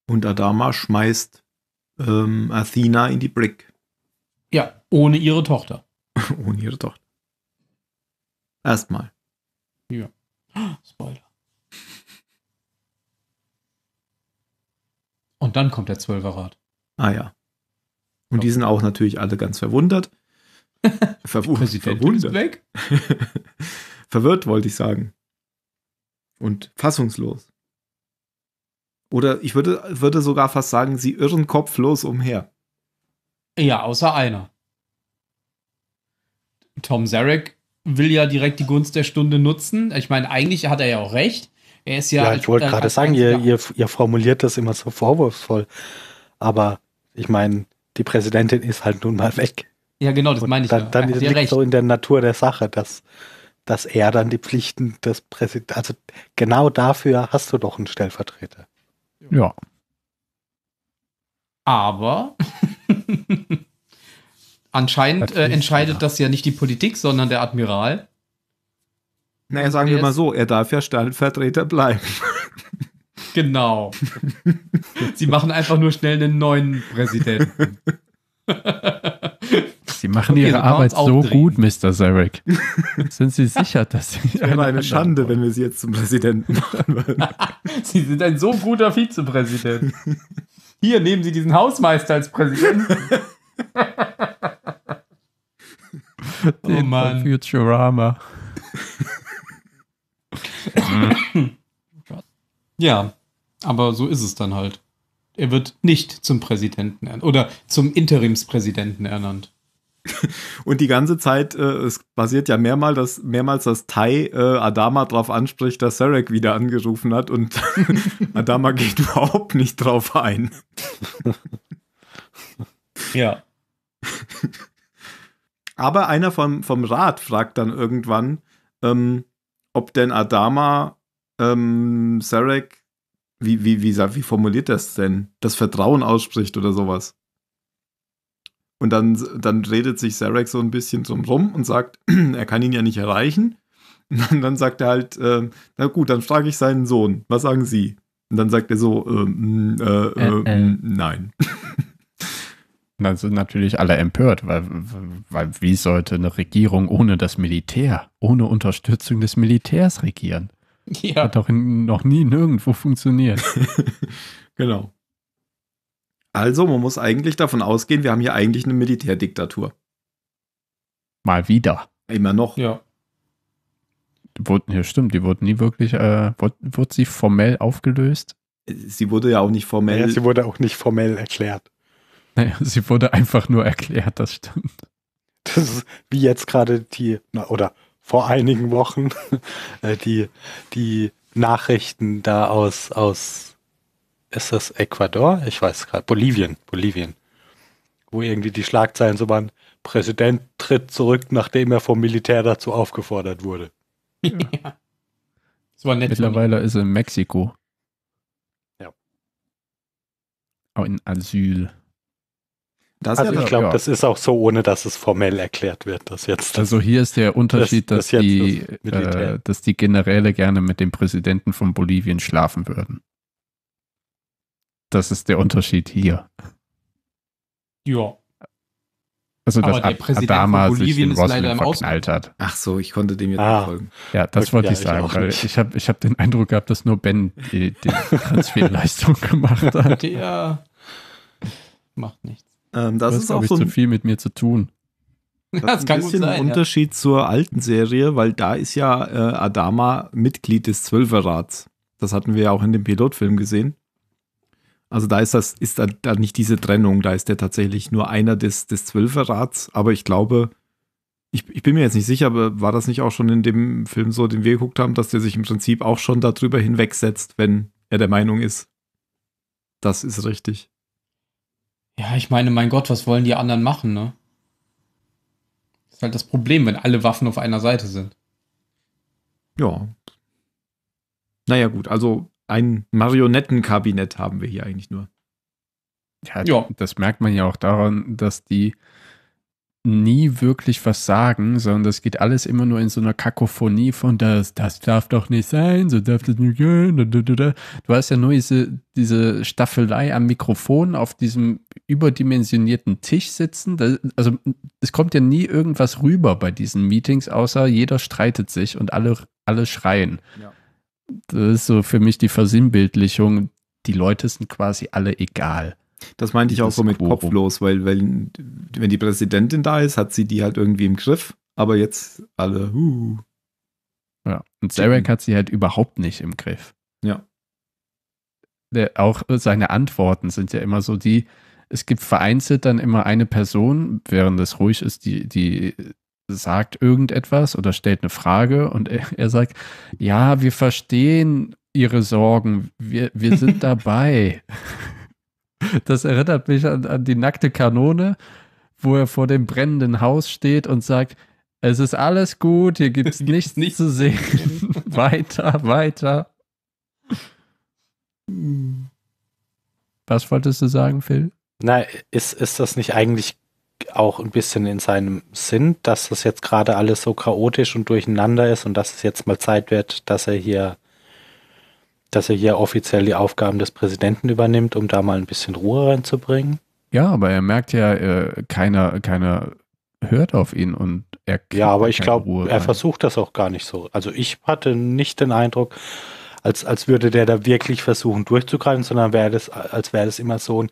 S3: Und Adama schmeißt ähm, Athena in die Brick.
S4: Ja, ohne ihre Tochter. ohne
S3: ihre Tochter. Erstmal.
S4: Ja. Spoiler. Und dann kommt der Zwölferrat.
S3: Ah ja. Und die sind auch natürlich alle ganz verwundert. Verw verwundert. weg. Verwirrt wollte ich sagen. Und fassungslos. Oder ich würde, würde sogar fast sagen, sie irren kopflos umher.
S4: Ja, außer einer. Tom Zarek will ja direkt die Gunst der Stunde nutzen. Ich meine, eigentlich hat er ja auch recht. Er ist ja. ja ich wollte äh, gerade sagen,
S1: ihr, ihr, ihr formuliert das immer so vorwurfsvoll. Aber ich meine, die Präsidentin ist halt nun mal weg. Ja, genau, das meine ich. Dann, dann liegt recht. so in der Natur der Sache, dass, dass er dann die Pflichten des Präsidenten. Also genau dafür hast du doch einen Stellvertreter. Ja.
S4: Aber Anscheinend äh, entscheidet das ja nicht die Politik, sondern der Admiral.
S3: Naja, sagen wir mal so, er darf ja Stellvertreter bleiben.
S4: Genau. Sie machen einfach nur schnell einen neuen Präsidenten.
S2: Sie machen okay, ihre Arbeit so gut, Mr. Zarek. Sind Sie sicher, dass Sie.
S3: Das wäre eine Schande, wenn wir Sie jetzt zum Präsidenten machen würden. Sie sind ein so guter Vizepräsident. Hier nehmen Sie diesen Hausmeister als
S4: Präsidenten. Oh Den oh Mann.
S2: Futurama.
S4: ja, aber so ist es dann halt. Er wird nicht zum Präsidenten ernannt oder zum Interimspräsidenten ernannt.
S3: Und die ganze Zeit, äh, es passiert ja mehrmals, dass, mehrmals, dass Tai äh, Adama darauf anspricht, dass Sarek wieder angerufen hat und Adama geht überhaupt nicht drauf ein. ja. Aber einer vom, vom Rat fragt dann irgendwann, ähm, ob denn Adama ähm, Sarek, wie, wie, wie, wie formuliert das denn? Das Vertrauen ausspricht oder sowas. Und dann, dann redet sich Sarek so ein bisschen drum rum und sagt, er kann ihn ja nicht erreichen. Und dann, sagt er halt, äh, na gut, dann frage ich seinen Sohn, was sagen Sie? Und dann sagt er so, ähm, äh, äh, äh, äh. nein.
S2: da sind natürlich alle empört, weil, weil wie sollte eine Regierung ohne das Militär, ohne Unterstützung des Militärs regieren? Ja. Hat doch in, noch nie nirgendwo funktioniert.
S3: genau. Also, man muss eigentlich davon ausgehen, wir haben hier eigentlich eine Militärdiktatur. Mal wieder. Immer noch. Ja.
S2: Wurden, ja stimmt, die wurden nie wirklich, äh, wurde, wurde sie formell aufgelöst?
S3: Sie wurde ja auch nicht formell. Ja, sie wurde auch nicht formell erklärt.
S2: Naja, sie wurde einfach nur erklärt, das stimmt.
S1: Das ist wie jetzt gerade die, oder vor einigen Wochen, äh, die, die Nachrichten da aus, aus, ist das Ecuador? Ich weiß gerade, Bolivien, Bolivien. Wo irgendwie die Schlagzeilen so waren, Präsident tritt zurück, nachdem er vom Militär dazu aufgefordert wurde. Ja. Das war nett. Mittlerweile
S2: ist er in Mexiko. Ja. Auch in Asyl.
S1: Das also ja, ich glaube, ja. das ist auch so, ohne dass es formell erklärt wird, dass jetzt. Also
S2: hier ist der Unterschied, das, dass, das die, äh, dass die Generäle gerne mit dem Präsidenten von Bolivien schlafen würden. Das ist der Unterschied hier. Ja. Also Aber der Präsident Adama von Bolivien ist leider im
S3: verknallt Ausland. hat. Ach so, ich konnte dem jetzt ah. nicht folgen. Ja, das wollte ja, ich sagen, ich weil ich
S2: habe ich hab den Eindruck gehabt, dass nur Ben die, die Transferleistung gemacht hat. Der
S3: macht nichts. Ähm, das, das ist auch so zu viel mit
S2: mir zu tun. Das, das ist ein bisschen sein, ein
S3: Unterschied ja. zur alten Serie, weil da ist ja äh, Adama Mitglied des Zwölferrats. Das hatten wir ja auch in dem Pilotfilm gesehen. Also da ist das, ist da, da nicht diese Trennung, da ist der tatsächlich nur einer des, des Zwölferrats, aber ich glaube, ich, ich, bin mir jetzt nicht sicher, aber war das nicht auch schon in dem Film so, den wir geguckt haben, dass der sich im Prinzip auch schon darüber hinwegsetzt, wenn er der Meinung ist, das ist richtig. Ja, ich meine,
S4: mein Gott, was wollen die anderen machen, ne? Das ist halt das Problem, wenn alle Waffen auf einer
S3: Seite sind. Ja. Naja, gut, also ein Marionettenkabinett haben wir hier eigentlich nur. Ja, ja, das merkt man ja auch
S2: daran, dass die nie wirklich was sagen, sondern das geht alles immer nur in so einer Kakophonie von das, das darf doch nicht sein, so darf das nicht gehen. Du hast ja nur diese, diese Staffelei am Mikrofon auf diesem überdimensionierten Tisch sitzen. Das, also es kommt ja nie irgendwas rüber bei diesen Meetings, außer jeder streitet sich und alle, alle schreien. Ja. Das ist so für mich die Versinnbildlichung. Die Leute sind quasi alle egal.
S3: Das meinte ich auch so mit Quorum. kopflos, weil, weil wenn die Präsidentin da ist, hat sie die halt irgendwie im Griff, aber jetzt alle, huh.
S2: Ja, und Zarek hat sie halt überhaupt nicht im Griff. Ja. Der, auch seine Antworten sind ja immer so die, es gibt vereinzelt dann immer eine Person, während es ruhig ist, die, die sagt irgendetwas oder stellt eine Frage und er, er sagt, ja, wir verstehen ihre Sorgen, wir, wir sind dabei. das erinnert mich an, an die nackte Kanone, wo er vor dem brennenden Haus steht und sagt, es ist alles gut, hier gibt es nichts nicht. zu sehen. weiter, weiter. Hm. Was wolltest du sagen, Phil?
S1: Na, ist, ist das nicht eigentlich auch ein bisschen in seinem Sinn, dass das jetzt gerade alles so chaotisch und durcheinander ist und dass es jetzt mal Zeit wird, dass er hier, dass er hier offiziell die Aufgaben des Präsidenten übernimmt, um da mal ein bisschen Ruhe reinzubringen? Ja, aber er merkt
S2: ja, äh, keiner, keiner hört auf ihn und
S1: er Ja, aber ich glaube, er versucht das auch gar nicht so. Also ich hatte nicht den Eindruck, als, als würde der da wirklich versuchen durchzugreifen, sondern wäre das, als wäre das immer so ein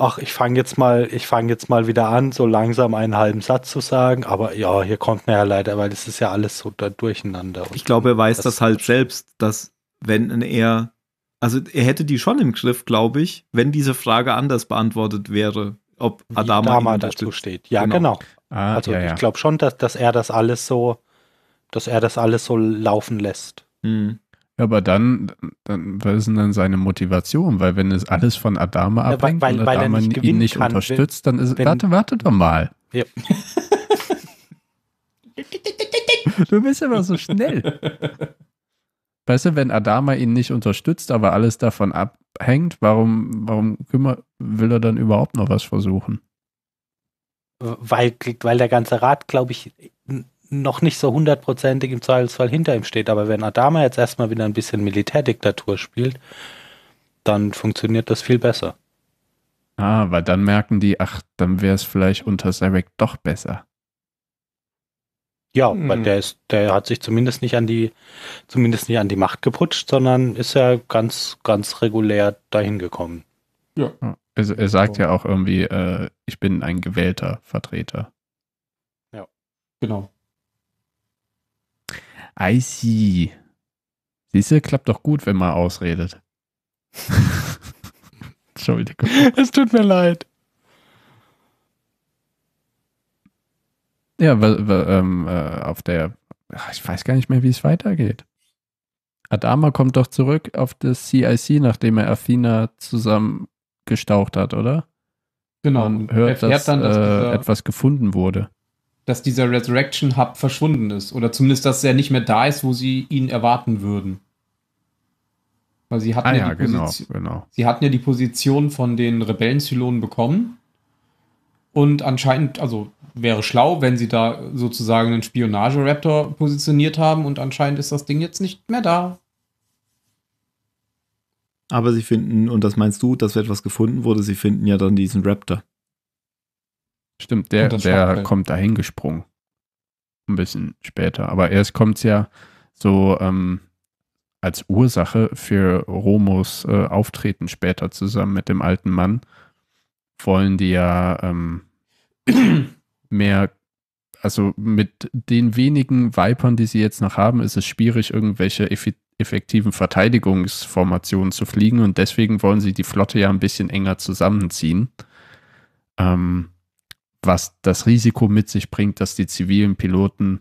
S1: ach, ich fange jetzt mal, ich fange jetzt mal wieder an, so langsam einen halben Satz zu sagen. Aber ja, hier kommt man ja leider, weil das ist ja alles so da durcheinander. Ich
S3: glaube, er weiß das, das halt selbst, dass wenn er, also er hätte die schon im Griff, glaube ich, wenn diese Frage anders beantwortet wäre,
S1: ob Adama, Adama dazu steht. Ja, genau. genau. Ah, also ja, ja. ich glaube schon, dass, dass er das alles so, dass er das alles so laufen lässt.
S2: Mhm. Ja, aber dann, dann, was ist denn dann seine Motivation? Weil wenn es alles von Adama ja, abhängt weil, weil, weil Adama nicht ihn nicht kann, unterstützt, dann ist es, warte, warte doch mal. Ja. du bist aber so schnell. Weißt du, wenn Adama ihn nicht unterstützt, aber alles davon abhängt, warum, warum kümmer, will er dann überhaupt noch was versuchen?
S1: Weil, weil der ganze Rat, glaube ich, noch nicht so hundertprozentig im Zweifelsfall hinter ihm steht. Aber wenn Adama jetzt erstmal wieder ein bisschen Militärdiktatur spielt, dann funktioniert das viel besser.
S2: Ah, weil dann merken die, ach, dann wäre es vielleicht unter Sarek doch besser.
S1: Ja, hm. weil mhm. der ist, der hat sich zumindest nicht an die, zumindest nicht an die Macht geputscht, sondern ist ja ganz, ganz regulär dahin gekommen.
S2: Ja. Also er sagt ja auch irgendwie, äh, ich bin ein gewählter Vertreter.
S1: Ja. Genau.
S2: I see. Siehst du, klappt doch gut, wenn man ausredet. Entschuldigung.
S1: Es tut mir leid.
S2: Ja, ähm, äh, auf der, ach, ich weiß gar nicht mehr, wie es weitergeht. Adama kommt doch zurück auf das CIC, nachdem er Athena zusammengestaucht hat, oder? Genau.
S4: Und hört, dass das, äh,
S2: etwas gefunden wurde
S4: dass dieser Resurrection Hub verschwunden ist. Oder zumindest, dass er nicht mehr da ist, wo sie ihn erwarten würden. Weil sie hatten, ah, ja, ja, die genau, Position, genau. sie hatten ja die Position von den Rebellenzylonen bekommen. Und anscheinend, also wäre schlau, wenn sie da sozusagen einen Spionage-Raptor positioniert haben. Und anscheinend ist das Ding jetzt nicht mehr da.
S3: Aber sie finden, und das meinst du, dass etwas gefunden wurde, sie finden ja dann diesen Raptor. Stimmt, der, der kommt dahin gesprungen. Ein bisschen
S2: später. Aber erst kommt es ja so ähm, als Ursache für Romos äh, Auftreten später zusammen mit dem alten Mann. Wollen die ja ähm, mehr, also mit den wenigen Weibern, die sie jetzt noch haben, ist es schwierig, irgendwelche effi effektiven Verteidigungsformationen zu fliegen und deswegen wollen sie die Flotte ja ein bisschen enger zusammenziehen. Ähm, was das Risiko mit sich bringt, dass die zivilen Piloten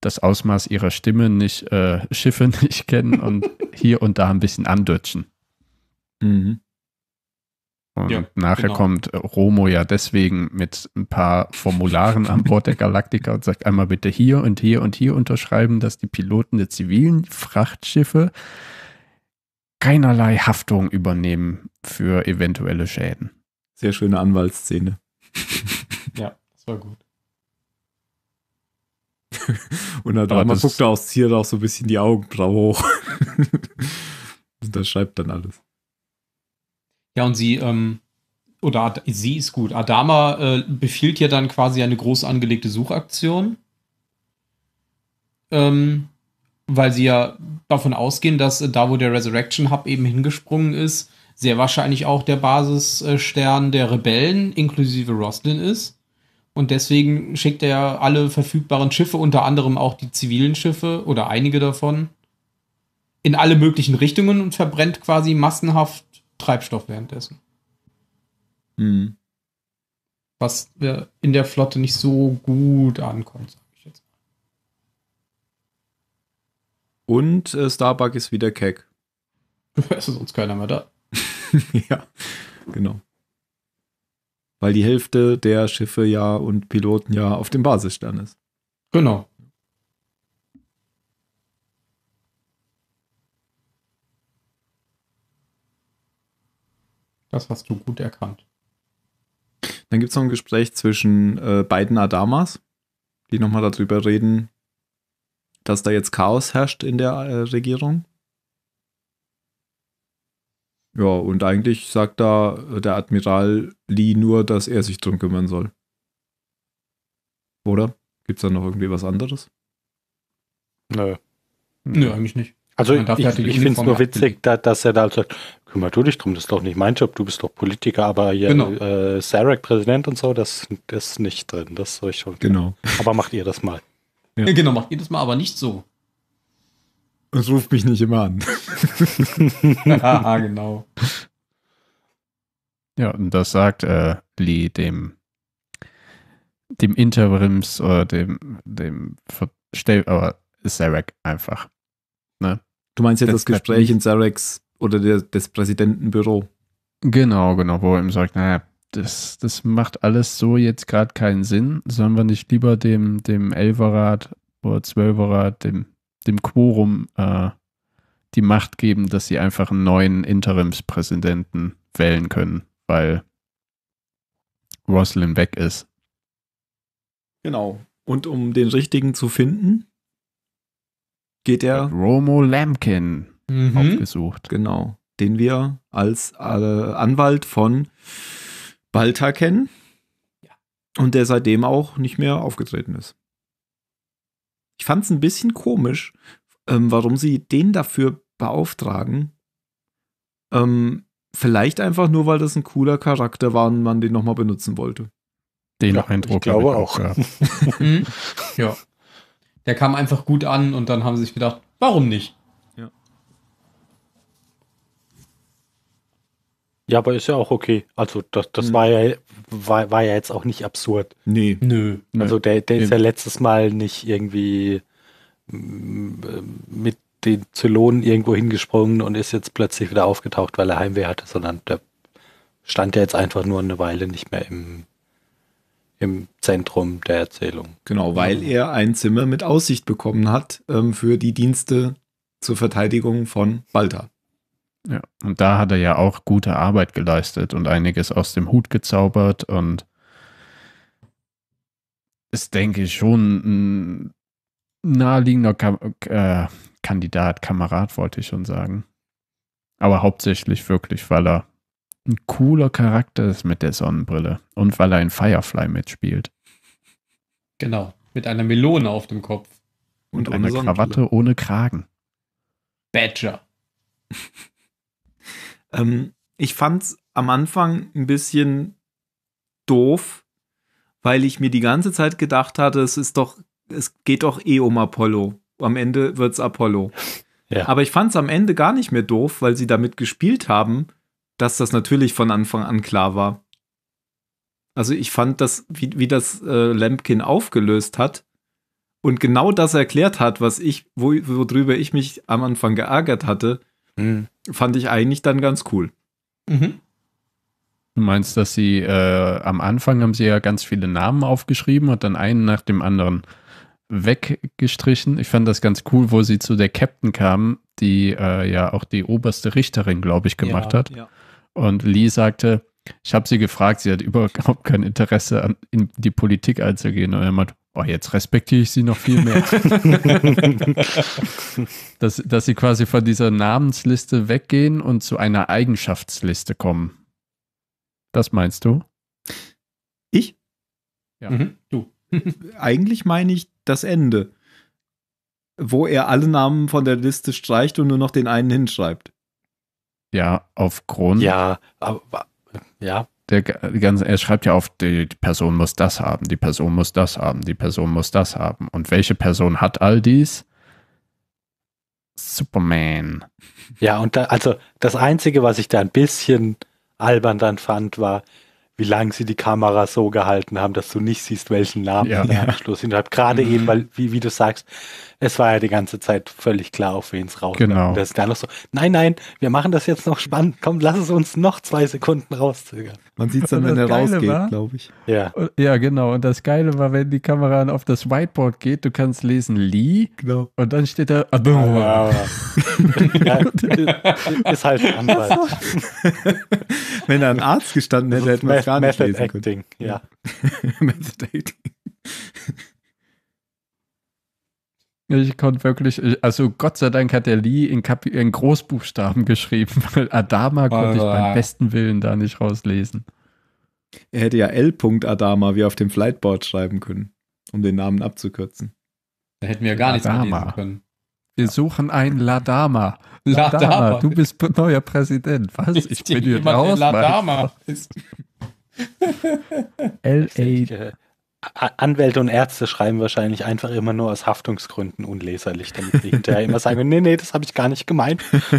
S2: das Ausmaß ihrer Stimme nicht, äh, Schiffe nicht kennen und hier und da ein bisschen andutschen. Mhm. Und ja, nachher genau. kommt Romo ja deswegen mit ein paar Formularen an Bord der Galaktika und sagt einmal bitte hier und hier und hier unterschreiben, dass die Piloten der zivilen Frachtschiffe keinerlei Haftung übernehmen für eventuelle Schäden. Sehr schöne Anwaltsszene.
S3: war gut. und dann Aber man guckt da aus Zier auch so ein bisschen die Augenbraue hoch. und das schreibt dann alles.
S4: Ja, und sie, ähm, oder Ad sie ist gut. Adama äh, befiehlt ja dann quasi eine groß angelegte Suchaktion. Ähm, weil sie ja davon ausgehen, dass äh, da, wo der Resurrection Hub eben hingesprungen ist, sehr wahrscheinlich auch der Basisstern äh, der Rebellen inklusive Roslin ist. Und deswegen schickt er alle verfügbaren Schiffe, unter anderem auch die zivilen Schiffe oder einige davon, in alle möglichen Richtungen und verbrennt quasi massenhaft Treibstoff währenddessen. Mhm. Was in der Flotte nicht so gut ankommt, sag ich jetzt.
S3: Und äh, Starbuck ist wieder keck.
S4: Es ist uns keiner mehr da.
S3: ja, genau weil die Hälfte der Schiffe ja und Piloten ja auf dem Basisstern ist. Genau.
S4: Das hast du gut erkannt.
S3: Dann gibt es noch ein Gespräch zwischen äh, beiden Adamas, die nochmal darüber reden, dass da jetzt Chaos herrscht in der äh, Regierung. Ja, und eigentlich sagt da der Admiral Lee nur, dass er sich drum kümmern soll. Oder? Gibt es da noch irgendwie was anderes?
S1: Nö. Nö, eigentlich nicht. Also ich, ja ich finde es nur witzig, da, dass er da sagt, also, kümmer du dich drum, das ist doch nicht mein Job, du bist doch Politiker, aber ja, genau. äh, Sarek Präsident und so, das, das ist nicht drin, das soll ich schon. Genau. Aber macht ihr das mal. Ja. Genau, macht ihr das mal, aber nicht so.
S3: Und ruft mich nicht immer an.
S4: Haha, genau.
S2: Ja, und das sagt äh, Lee dem, dem Interims oder dem, dem Verstell,
S3: aber Zarek einfach. Ne? Du meinst jetzt das, das Gespräch in Zareks oder der, des Präsidentenbüro? Genau, genau, wo er ihm sagt, naja, das, das
S2: macht alles so jetzt gerade keinen Sinn. Sollen wir nicht lieber dem, dem Elferrat oder Zwölferrat, dem dem Quorum äh, die Macht geben, dass sie einfach einen neuen Interimspräsidenten wählen können, weil
S3: Roslin weg ist. Genau. Und um den richtigen zu finden, geht er. Romo Lampkin mhm. aufgesucht. Genau. Den wir als äh, Anwalt von Balta kennen. Und der seitdem auch nicht mehr aufgetreten ist. Ich fand es ein bisschen komisch, ähm, warum sie den dafür beauftragen. Ähm, vielleicht einfach nur, weil das ein cooler Charakter war und man den nochmal benutzen wollte. Den ja, Eindruck. Ich glaube ich auch. Ja. Mhm. ja.
S4: Der kam einfach gut an und dann haben sie sich gedacht, warum nicht?
S1: Ja, aber ist ja auch okay. Also das, das mhm. war, ja, war, war ja jetzt auch nicht absurd. Nee. Nö. Also der, der ist ja letztes Mal nicht irgendwie mm, mit den Zylonen irgendwo hingesprungen und ist jetzt plötzlich wieder aufgetaucht, weil er Heimweh hatte, sondern der stand ja jetzt einfach nur eine Weile nicht mehr im, im Zentrum der Erzählung. Genau, weil er ein Zimmer mit Aussicht
S3: bekommen hat ähm, für die Dienste zur Verteidigung von Balta.
S1: Ja,
S2: und da hat er ja auch gute Arbeit geleistet und einiges aus dem Hut gezaubert und ist, denke ich, schon ein naheliegender Kam äh, Kandidat, Kamerad, wollte ich schon sagen. Aber hauptsächlich wirklich, weil er ein cooler Charakter ist mit der Sonnenbrille und weil er in Firefly mitspielt.
S4: Genau, mit einer Melone auf dem Kopf.
S3: Und, und einer Krawatte
S2: ohne Kragen.
S3: Badger. Ähm, ich fand es am Anfang ein bisschen doof, weil ich mir die ganze Zeit gedacht hatte, es ist doch, es geht doch eh um Apollo. Am Ende wird's Apollo. Ja. Aber ich fand es am Ende gar nicht mehr doof, weil sie damit gespielt haben, dass das natürlich von Anfang an klar war. Also ich fand das, wie, wie das äh, Lampkin aufgelöst hat und genau das erklärt hat, was ich, wo, worüber ich mich am Anfang geärgert hatte, Mhm. Fand ich eigentlich dann ganz cool.
S1: Mhm.
S2: Du meinst, dass sie äh, am Anfang haben sie ja ganz viele Namen aufgeschrieben und dann einen nach dem anderen weggestrichen. Ich fand das ganz cool, wo sie zu der Captain kamen, die äh, ja auch die oberste Richterin, glaube ich, gemacht ja, hat. Ja. Und Lee sagte, ich habe sie gefragt, sie hat überhaupt kein Interesse an in die Politik einzugehen. Und er meinte, Oh, jetzt respektiere ich sie noch viel mehr. dass, dass sie quasi von dieser Namensliste weggehen und zu einer Eigenschaftsliste kommen. Das meinst du?
S3: Ich? Ja. Mhm, du. Eigentlich meine ich das Ende, wo er alle Namen von der Liste streicht und nur noch den einen hinschreibt.
S2: Ja, aufgrund. Ja, aber, ja, der ganze, er schreibt ja auf, die, die Person muss das haben, die Person muss das haben, die Person muss das haben. Und welche Person hat all dies? Superman.
S1: Ja, und da, also das Einzige, was ich da ein bisschen albern dann fand, war, wie lange sie die Kamera so gehalten haben, dass du nicht siehst, welchen Namen ja, am Schluss sind. Halt gerade eben, weil, wie, wie du sagst, es war ja die ganze Zeit völlig klar, auf wen es raus Genau. Das ist da noch so, nein, nein, wir machen das jetzt noch spannend. Komm, lass es uns noch zwei Sekunden rauszögern. Man sieht es dann, wenn er rausgeht, glaube ich. Ja.
S2: ja, genau. Und das Geile war, wenn die Kamera auf das Whiteboard geht, du kannst lesen Lee. Genau. Und dann steht da Adora. Ah, ja, ist halt ein Anwalt. wenn da ein Arzt gestanden hätte, hätte man es gar nicht lesen Acting, können.
S3: Ja. Method Acting.
S2: Ich konnte wirklich, also Gott sei Dank hat der Lee in, Kap in Großbuchstaben geschrieben,
S3: weil Adama konnte ich beim
S2: besten Willen da nicht rauslesen.
S3: Er hätte ja L. Adama wie auf dem Flightboard schreiben können, um den Namen abzukürzen. Da hätten
S4: wir ja gar Adama. nichts mehr lesen
S2: können.
S3: Wir suchen einen Ladama. Ladama, Ladama. du
S2: bist neuer
S1: Präsident. Was? Ich, ich bin hier raus. Ladama ist. L.A. Anwälte und Ärzte schreiben wahrscheinlich einfach immer nur aus Haftungsgründen unleserlich, damit sie hinterher immer sagen, nee, nee, das habe ich gar nicht gemeint.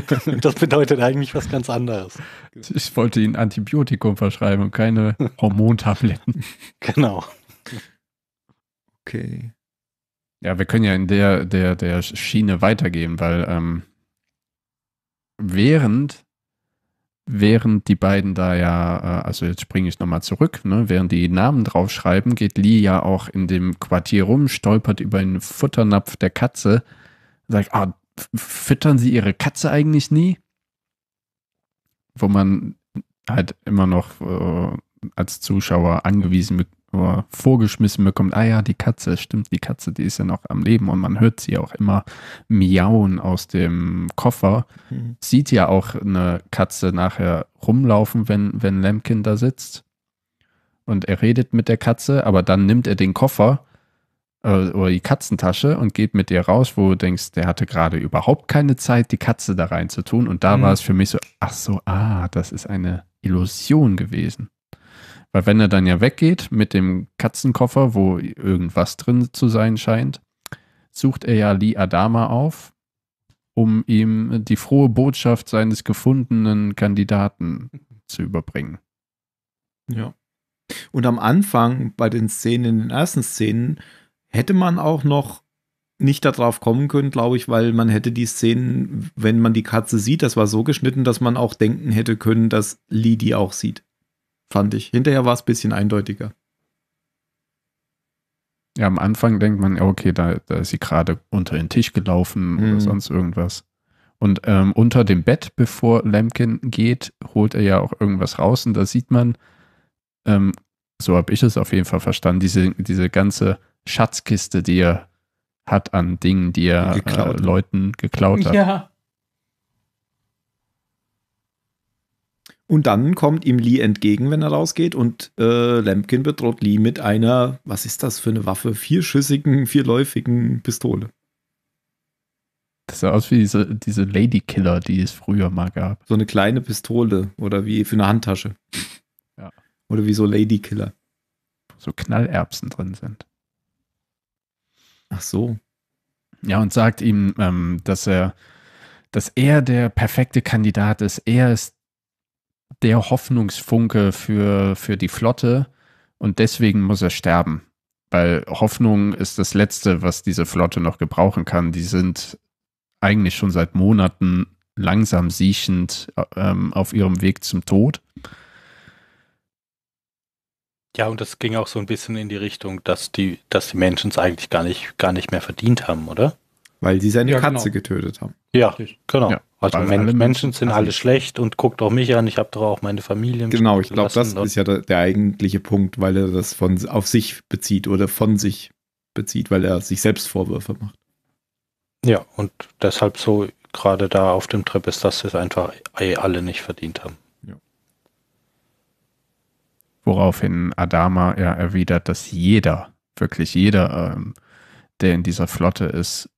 S1: Das bedeutet eigentlich was ganz anderes.
S2: Genau. Ich wollte ihnen Antibiotikum verschreiben und keine Hormontabletten. Genau. Okay.
S1: Ja, wir können ja in
S2: der, der, der Schiene weitergehen, weil ähm, während während die beiden da ja, äh, also jetzt springe ich nochmal zurück, ne, während die Namen draufschreiben, geht Lee ja auch in dem Quartier rum, stolpert über den Futternapf der Katze, sagt, ah, füttern sie ihre Katze eigentlich nie? Wo man halt immer noch äh, als Zuschauer angewiesen oder vorgeschmissen bekommt, ah ja, die Katze, stimmt, die Katze, die ist ja noch am Leben und man hört sie auch immer miauen aus dem Koffer. Mhm. Sieht ja auch eine Katze nachher rumlaufen, wenn, wenn Lemkin da sitzt. Und er redet mit der Katze, aber dann nimmt er den Koffer äh, oder die Katzentasche und geht mit ihr raus, wo du denkst, der hatte gerade überhaupt keine Zeit, die Katze da reinzutun. Und da mhm. war es für mich so, ach so, ah, das ist eine Illusion gewesen. Weil wenn er dann ja weggeht mit dem Katzenkoffer, wo irgendwas drin zu sein scheint, sucht er ja Lee Adama auf, um ihm die frohe Botschaft seines gefundenen Kandidaten zu überbringen.
S3: Ja. Und am Anfang, bei den Szenen, in den ersten Szenen, hätte man auch noch nicht darauf kommen können, glaube ich, weil man hätte die Szenen, wenn man die Katze sieht, das war so geschnitten, dass man auch denken hätte können, dass Lee die auch sieht fand ich. Hinterher war es ein bisschen eindeutiger.
S2: Ja, am Anfang denkt man, okay, da, da ist sie gerade unter den Tisch gelaufen mhm. oder sonst irgendwas. Und ähm, unter dem Bett, bevor Lemkin geht, holt er ja auch irgendwas raus und da sieht man, ähm, so habe ich es auf jeden Fall verstanden, diese, diese ganze Schatzkiste, die er hat an Dingen, die er geklaut. Äh, Leuten geklaut hat.
S3: Ja. Und dann kommt ihm Lee entgegen, wenn er rausgeht. Und äh, Lampkin bedroht Lee mit einer, was ist das für eine Waffe? Vierschüssigen, vierläufigen Pistole.
S2: Das sah aus wie diese, diese Ladykiller,
S3: die es früher mal gab. So eine kleine Pistole oder wie für eine Handtasche. Ja. Oder wie so Ladykiller. So Knallerbsen drin sind. Ach so.
S2: Ja, und sagt ihm, ähm, dass er, dass er der perfekte Kandidat ist. Er ist der Hoffnungsfunke für, für die Flotte und deswegen muss er sterben. Weil Hoffnung ist das Letzte, was diese Flotte noch gebrauchen kann. Die sind eigentlich schon seit Monaten langsam siechend ähm, auf ihrem Weg zum Tod.
S1: Ja, und das ging auch so ein bisschen in die Richtung, dass die, dass die Menschen es eigentlich gar nicht, gar nicht mehr verdient haben, oder? Weil sie seine ja, Katze genau. getötet haben. Ja, genau. Ja. Also Men alle Menschen sind alle schlecht und guckt auch mich an, ich habe doch auch meine Familie.
S3: Genau, ich glaube, das ist ja der, der, eigentliche Punkt, weil er das von auf sich bezieht oder von sich bezieht, weil er sich selbst Vorwürfe macht.
S1: Ja, und deshalb so gerade da auf dem Trip ist, dass es einfach eh alle nicht verdient haben. Ja.
S2: Woraufhin Adama ja erwidert, dass jeder, wirklich jeder, ähm, der in dieser Flotte ist,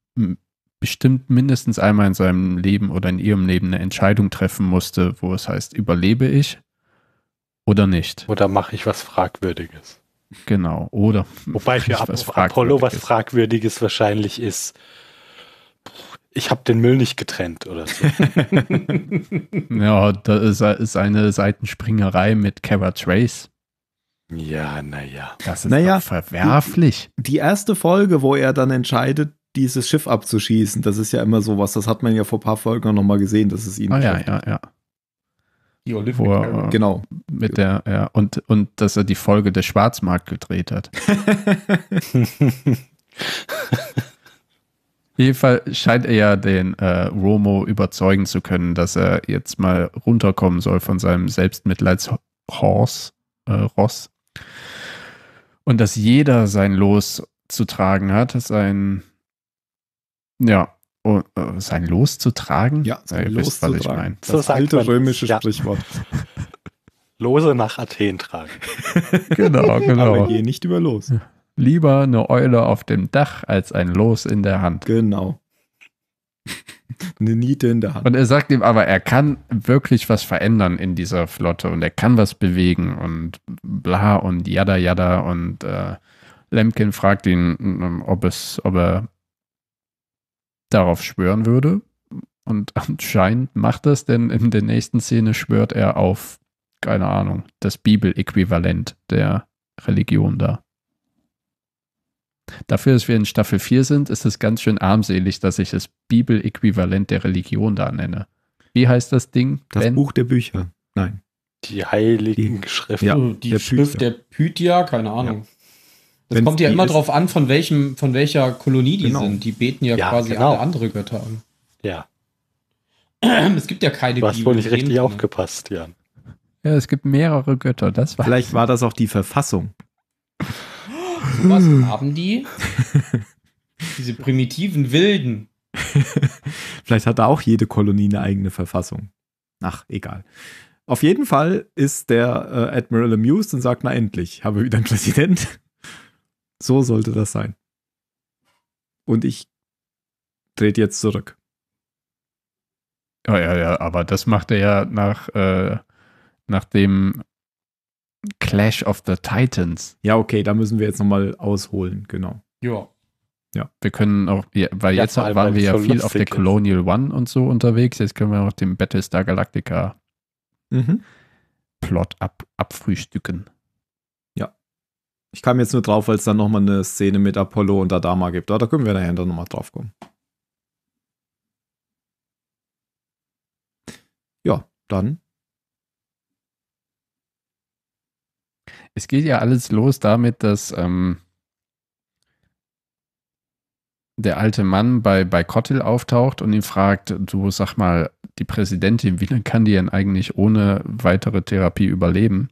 S2: bestimmt mindestens einmal in seinem Leben oder in ihrem Leben eine Entscheidung treffen musste, wo es heißt, überlebe ich oder nicht.
S1: Oder mache ich was Fragwürdiges.
S2: Genau, oder. Wobei für was Apollo was
S1: Fragwürdiges wahrscheinlich ist, ich habe den Müll nicht getrennt oder so.
S2: ja, da ist eine Seitenspringerei mit Cara Trace.
S3: Ja,
S1: naja. Das ist naja, verwerflich.
S3: Die erste Folge, wo er dann entscheidet, dieses Schiff abzuschießen. Das ist ja immer sowas, das hat man ja vor ein paar Folgen nochmal gesehen, dass es ihnen. Ah, ja, ja, ja. Die Olivia. Wo, genau. Mit
S2: der, ja, und, und dass er die Folge der Schwarzmarkt gedreht hat. Jedenfalls scheint er ja den äh, Romo überzeugen zu können, dass er jetzt mal runterkommen soll von seinem Selbstmitleidshorse, äh, Ross. Und dass jeder sein Los zu tragen hat, sein ja. Oh, oh, sein Los zu tragen? Ja, sein ja, Los wisst, zu tragen. Das, das alte
S1: römische ja. Sprichwort. Lose nach Athen tragen. genau, genau. Aber genau. geh nicht über
S2: Los. Lieber eine Eule auf dem Dach als ein Los in der Hand.
S3: Genau. eine Niete in der Hand. Und er
S2: sagt ihm aber, er kann wirklich was verändern in dieser Flotte und er kann was bewegen und bla und jada jada und äh, Lemkin fragt ihn, mm, mm, ob es, ob er darauf schwören würde. Und anscheinend macht das, denn in der nächsten Szene schwört er auf, keine Ahnung, das Bibeläquivalent der Religion da. Dafür, dass wir in Staffel 4 sind, ist es ganz schön armselig, dass ich das Bibeläquivalent der Religion da nenne. Wie heißt das Ding?
S1: Das ben? Buch der Bücher. Nein. Die heiligen die, Schriften. Ja, also die der Schrift Bücher. der
S2: Pythia,
S4: keine Ahnung. Ja. Das kommt ja immer ist. drauf an, von welchem, von welcher Kolonie die genau. sind. Die beten ja, ja quasi genau. alle andere Götter an.
S1: Ja. Es gibt ja keine Götter. Du hast wohl nicht richtig drin. aufgepasst, Jan.
S2: Ja, es gibt mehrere Götter, das
S4: war. Vielleicht
S3: war das auch die Verfassung.
S2: So was haben die? Diese
S3: primitiven Wilden. Vielleicht hat da auch jede Kolonie eine eigene Verfassung. Ach, egal. Auf jeden Fall ist der äh, Admiral amused und sagt, na endlich, habe wieder einen Präsident. So sollte das sein. Und ich
S2: dreht jetzt zurück. Ja, ja, ja, aber das macht er ja nach, äh, nach dem Clash of the Titans. Ja, okay, da müssen wir jetzt nochmal ausholen, genau. Ja. Ja. Wir können auch, ja, weil ja, jetzt allem, waren wir ja viel auf der ist. Colonial One und so unterwegs, jetzt können wir auch den Battlestar Galactica mhm. Plot ab, abfrühstücken.
S3: Ich kam jetzt nur drauf, weil es dann nochmal eine Szene mit Apollo und Adama gibt. Aber da können wir nachher dann nochmal drauf kommen. Ja, dann. Es geht ja alles
S2: los damit, dass ähm, der alte Mann bei, bei Kottil auftaucht und ihn fragt, du sag mal, die Präsidentin, wie lange kann die denn eigentlich ohne weitere Therapie überleben?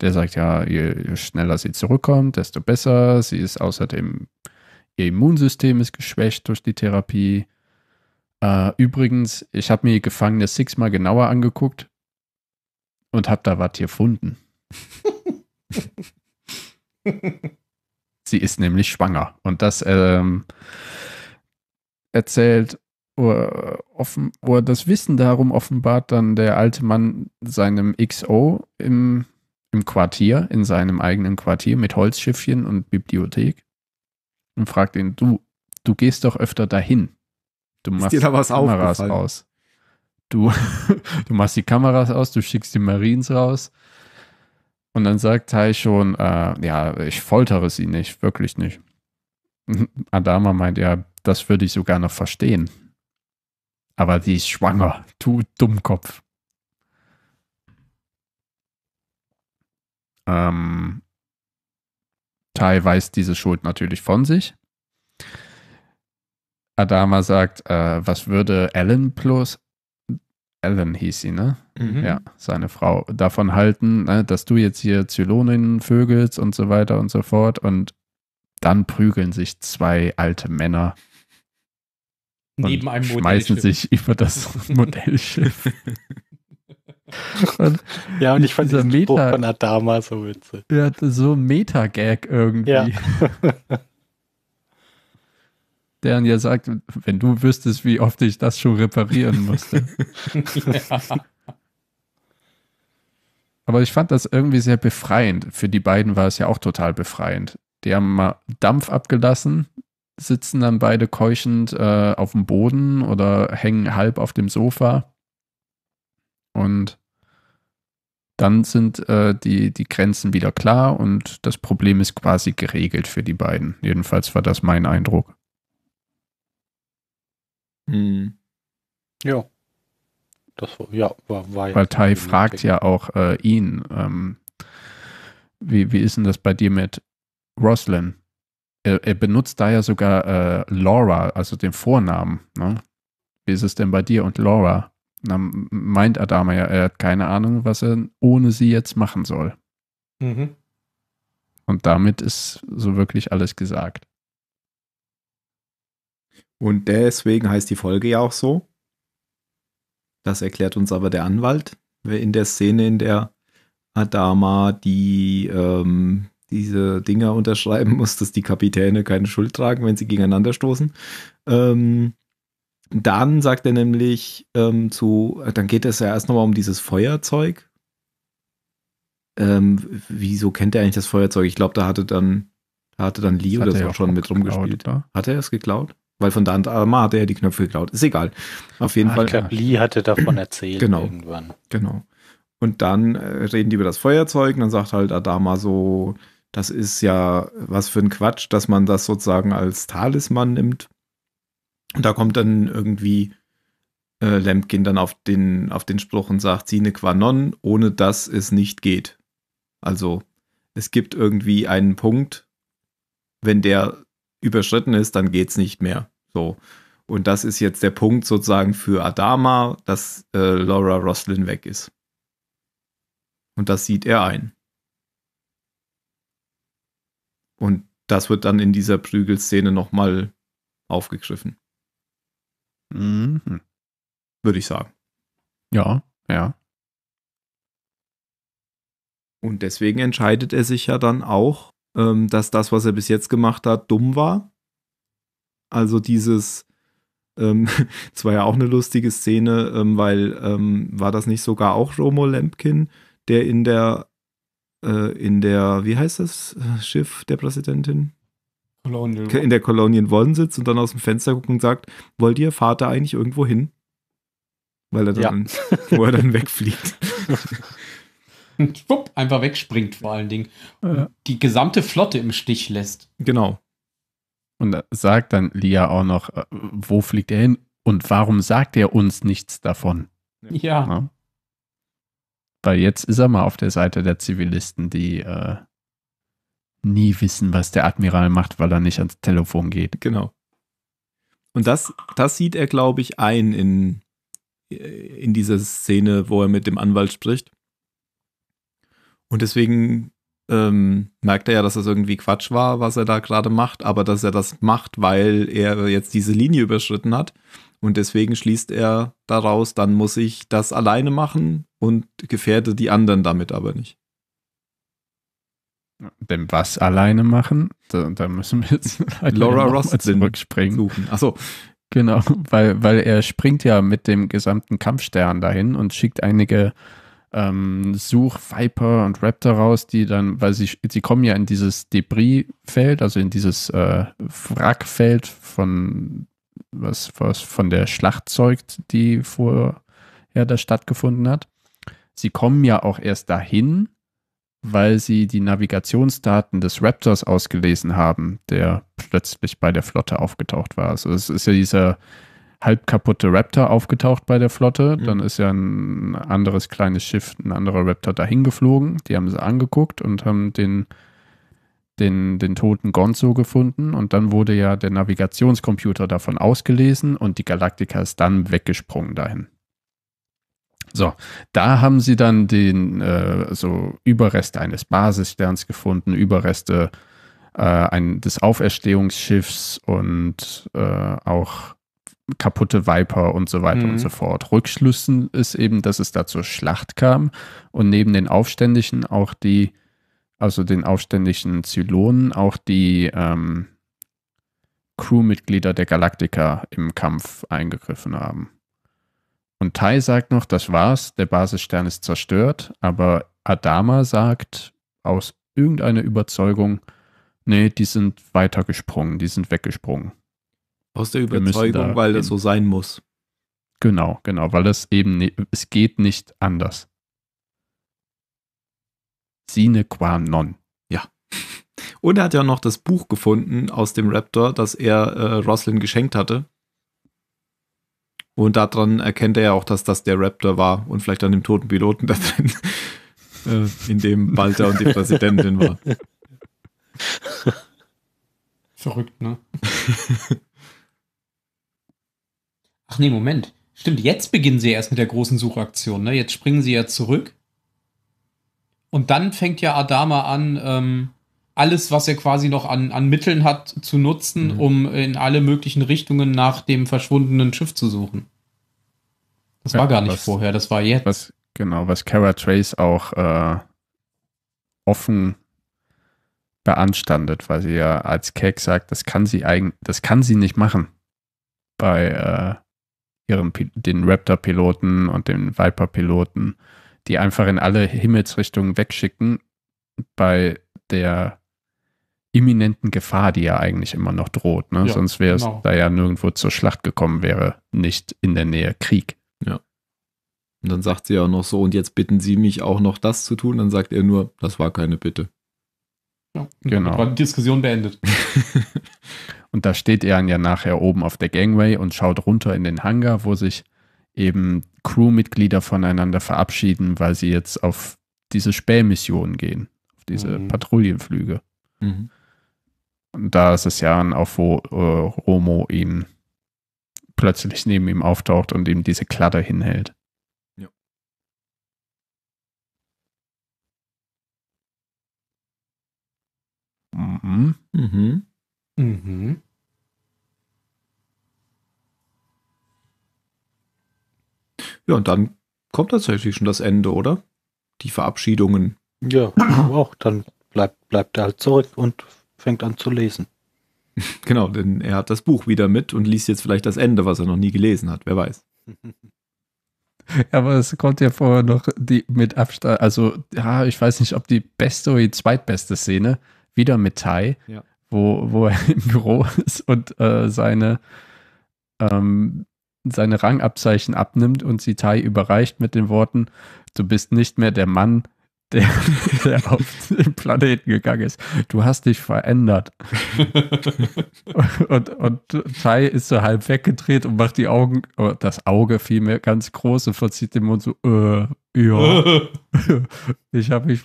S2: Der sagt ja, je schneller sie zurückkommt, desto besser. Sie ist außerdem, ihr Immunsystem ist geschwächt durch die Therapie. Äh, übrigens, ich habe mir Gefangene Six mal genauer angeguckt und habe da was gefunden. sie ist nämlich schwanger und das ähm, erzählt oder, äh, offen, oder das Wissen darum offenbart dann der alte Mann seinem XO im im Quartier, in seinem eigenen Quartier mit Holzschiffchen und Bibliothek und fragt ihn, du, du gehst doch öfter dahin. Du machst die Kameras aus. Du, du machst die Kameras aus, du schickst die Marines raus. Und dann sagt Tai schon, äh, ja, ich foltere sie nicht, wirklich nicht. Adama meint, ja, das würde ich sogar noch verstehen. Aber sie ist schwanger, du Dummkopf. Ähm, Tai weist diese Schuld natürlich von sich. Adama sagt, äh, was würde Ellen plus Ellen hieß sie, ne? Mhm. Ja, seine Frau davon halten, ne, dass du jetzt hier Zylonen vögelst und so weiter und so fort. Und dann prügeln sich zwei alte Männer
S1: Neben und einem schmeißen sich über das Modellschiff. Und ja, und ich fand diesen Meta, Spruch von Adama so witzig.
S2: Ja, so ein Meta-Gag irgendwie. Ja. Der dann ja sagt, wenn du wüsstest, wie oft ich das schon reparieren musste. Aber ich fand das irgendwie sehr befreiend. Für die beiden war es ja auch total befreiend. Die haben mal Dampf abgelassen, sitzen dann beide keuchend äh, auf dem Boden oder hängen halb auf dem Sofa. Und dann sind äh, die, die Grenzen wieder klar und das Problem ist quasi geregelt für die beiden. Jedenfalls war das mein Eindruck.
S1: Hm. Ja. Das war, ja, war, war Weil Tai
S2: fragt ja auch äh, ihn, ähm, wie, wie ist denn das bei dir mit Roslyn? Er, er benutzt da ja sogar äh, Laura, also den Vornamen. Ne? Wie ist es denn bei dir und Laura? Na, meint Adama ja, er hat keine Ahnung, was er ohne sie jetzt machen soll. Mhm. Und damit ist so wirklich alles gesagt.
S3: Und deswegen heißt die Folge ja auch so. Das erklärt uns aber der Anwalt in der Szene, in der Adama die ähm, diese Dinger unterschreiben muss, dass die Kapitäne keine Schuld tragen, wenn sie gegeneinander stoßen. Ähm, dann sagt er nämlich ähm, zu, dann geht es ja erst nochmal um dieses Feuerzeug. Ähm, wieso kennt er eigentlich das Feuerzeug? Ich glaube, da hatte dann, da hatte dann Leo das, das auch schon mit rumgespielt. hat er es geklaut? Weil von da an ah, hat er ja die Knöpfe geklaut. Ist egal. Auf jeden ah, Fall. Ich glaube, Lee
S1: hatte davon erzählt genau, irgendwann.
S3: Genau. Und dann äh, reden die über das Feuerzeug und dann sagt halt Adama so, das ist ja was für ein Quatsch, dass man das sozusagen als Talisman nimmt. Und da kommt dann irgendwie äh, Lemkin dann auf den, auf den Spruch und sagt, sine qua non, ohne dass es nicht geht. Also es gibt irgendwie einen Punkt, wenn der überschritten ist, dann geht es nicht mehr. So. Und das ist jetzt der Punkt sozusagen für Adama, dass äh, Laura Roslin weg ist. Und das sieht er ein. Und das wird dann in dieser Prügelszene nochmal aufgegriffen. Mhm. Würde ich sagen. Ja, ja. Und deswegen entscheidet er sich ja dann auch, ähm, dass das, was er bis jetzt gemacht hat, dumm war. Also dieses, ähm, das war ja auch eine lustige Szene, ähm, weil ähm, war das nicht sogar auch Romo Lempkin, der in der, äh, in der, wie heißt das äh, Schiff der Präsidentin? Colonial. in der Colonial One sitzt und dann aus dem Fenster guckt und sagt, wollt ihr Vater eigentlich irgendwo hin? Weil er dann, ja. wo er dann wegfliegt.
S4: schwupp, einfach wegspringt vor allen Dingen. Ja. Die gesamte Flotte im Stich lässt.
S2: Genau. Und da sagt dann Lia auch noch, äh, wo fliegt er hin und warum sagt er uns nichts davon? Ja. ja. Ne? Weil jetzt ist er mal auf der Seite der Zivilisten, die äh, nie wissen, was der Admiral macht, weil er nicht ans Telefon geht. Genau.
S3: Und das, das sieht er, glaube ich, ein in, äh, in dieser Szene, wo er mit dem Anwalt spricht. Und deswegen ähm, merkt er ja, dass das irgendwie Quatsch war, was er da gerade macht, aber dass er das macht, weil er jetzt diese Linie überschritten hat. Und deswegen schließt er daraus, dann muss ich das alleine machen und gefährde die anderen damit aber nicht.
S2: Denn was alleine machen, da, da müssen wir jetzt Laura Ross zurückspringen. Suchen. Achso. Genau, weil, weil er springt ja mit dem gesamten Kampfstern dahin und schickt einige ähm, Such, Viper und Raptor raus, die dann, weil sie, sie kommen ja in dieses Debrisfeld, also in dieses äh, Wrackfeld von was, was von der Schlacht zeugt, die vorher da stattgefunden hat. Sie kommen ja auch erst dahin, weil sie die Navigationsdaten des Raptors ausgelesen haben, der plötzlich bei der Flotte aufgetaucht war. Also es ist ja dieser halb kaputte Raptor aufgetaucht bei der Flotte. Mhm. Dann ist ja ein anderes kleines Schiff, ein anderer Raptor dahin geflogen. Die haben sie angeguckt und haben den, den, den toten Gonzo gefunden. Und dann wurde ja der Navigationscomputer davon ausgelesen und die Galactica ist dann weggesprungen dahin. So, da haben sie dann den äh, so Überreste eines Basissterns gefunden, Überreste äh, ein, des Auferstehungsschiffs und äh, auch kaputte Viper und so weiter mhm. und so fort. Rückschlüssen ist eben, dass es da zur Schlacht kam und neben den Aufständischen auch die, also den aufständischen Zylonen, auch die ähm, Crewmitglieder der Galaktiker im Kampf eingegriffen haben. Und Tai sagt noch, das war's, der Basisstern ist zerstört, aber Adama sagt aus irgendeiner Überzeugung, nee, die sind weitergesprungen, die sind weggesprungen.
S3: Aus der Überzeugung, da weil das so
S2: sein muss. Genau, genau, weil das eben, ne, es geht nicht anders. Sine qua non. Ja.
S3: Und er hat ja noch das Buch gefunden aus dem Raptor, das er äh, Roslin geschenkt hatte. Und daran erkennt er ja auch, dass das der Raptor war und vielleicht an dem toten Piloten da drin, äh, in dem Walter und die Präsidentin war.
S4: Verrückt, ne? Ach nee, Moment. Stimmt, jetzt beginnen sie erst mit der großen Suchaktion. Ne? Jetzt springen sie ja zurück. Und dann fängt ja Adama an, ähm, alles, was er quasi noch an, an Mitteln hat, zu nutzen, mhm. um in alle möglichen Richtungen nach dem verschwundenen Schiff zu suchen. Das ja, war gar nicht was, vorher, das war jetzt. Was,
S2: genau, was Kara Trace auch äh, offen beanstandet, weil sie ja als Keck sagt, das kann sie eigentlich, das kann sie nicht machen bei äh, ihren den Raptor-Piloten und den Viper-Piloten, die einfach in alle Himmelsrichtungen wegschicken. Bei der imminenten Gefahr, die ja eigentlich immer noch droht. Ne? Ja, Sonst wäre es genau. da ja nirgendwo zur
S3: Schlacht gekommen, wäre nicht in der Nähe Krieg. Ja. Und dann sagt sie ja auch noch so, und jetzt bitten Sie mich auch noch das zu tun. Dann sagt er nur, das war keine Bitte.
S2: Ja, genau. War die Diskussion beendet.
S3: und da steht er ja nachher oben auf der
S2: Gangway und schaut runter in den Hangar, wo sich eben Crewmitglieder voneinander verabschieden, weil sie jetzt auf diese Spähmissionen gehen, auf diese mhm. Patrouillenflüge. Mhm da ist es ja ein auf, wo äh, Romo ihm plötzlich neben ihm auftaucht und ihm diese Kladder hinhält. Ja.
S1: Mhm. Mhm. Mhm.
S3: Ja, und dann kommt tatsächlich schon das Ende, oder? Die Verabschiedungen. Ja, auch. Dann bleibt, bleibt er halt zurück und fängt an zu lesen. Genau, denn er hat das Buch wieder mit und liest jetzt vielleicht das Ende, was er noch nie gelesen hat. Wer weiß.
S2: aber es kommt ja vorher noch die mit Abstand, also ja, ich weiß nicht, ob die beste oder die zweitbeste Szene, wieder mit Tai, ja. wo, wo er im Büro ist und äh, seine, ähm, seine Rangabzeichen abnimmt und sie Tai überreicht mit den Worten, du bist nicht mehr der Mann, der, der auf den Planeten gegangen ist. Du hast dich verändert. und, und Tai ist so halb weggedreht und macht die Augen, oh, das Auge vielmehr ganz groß und verzieht den Mund so, äh, ja. ich habe mich.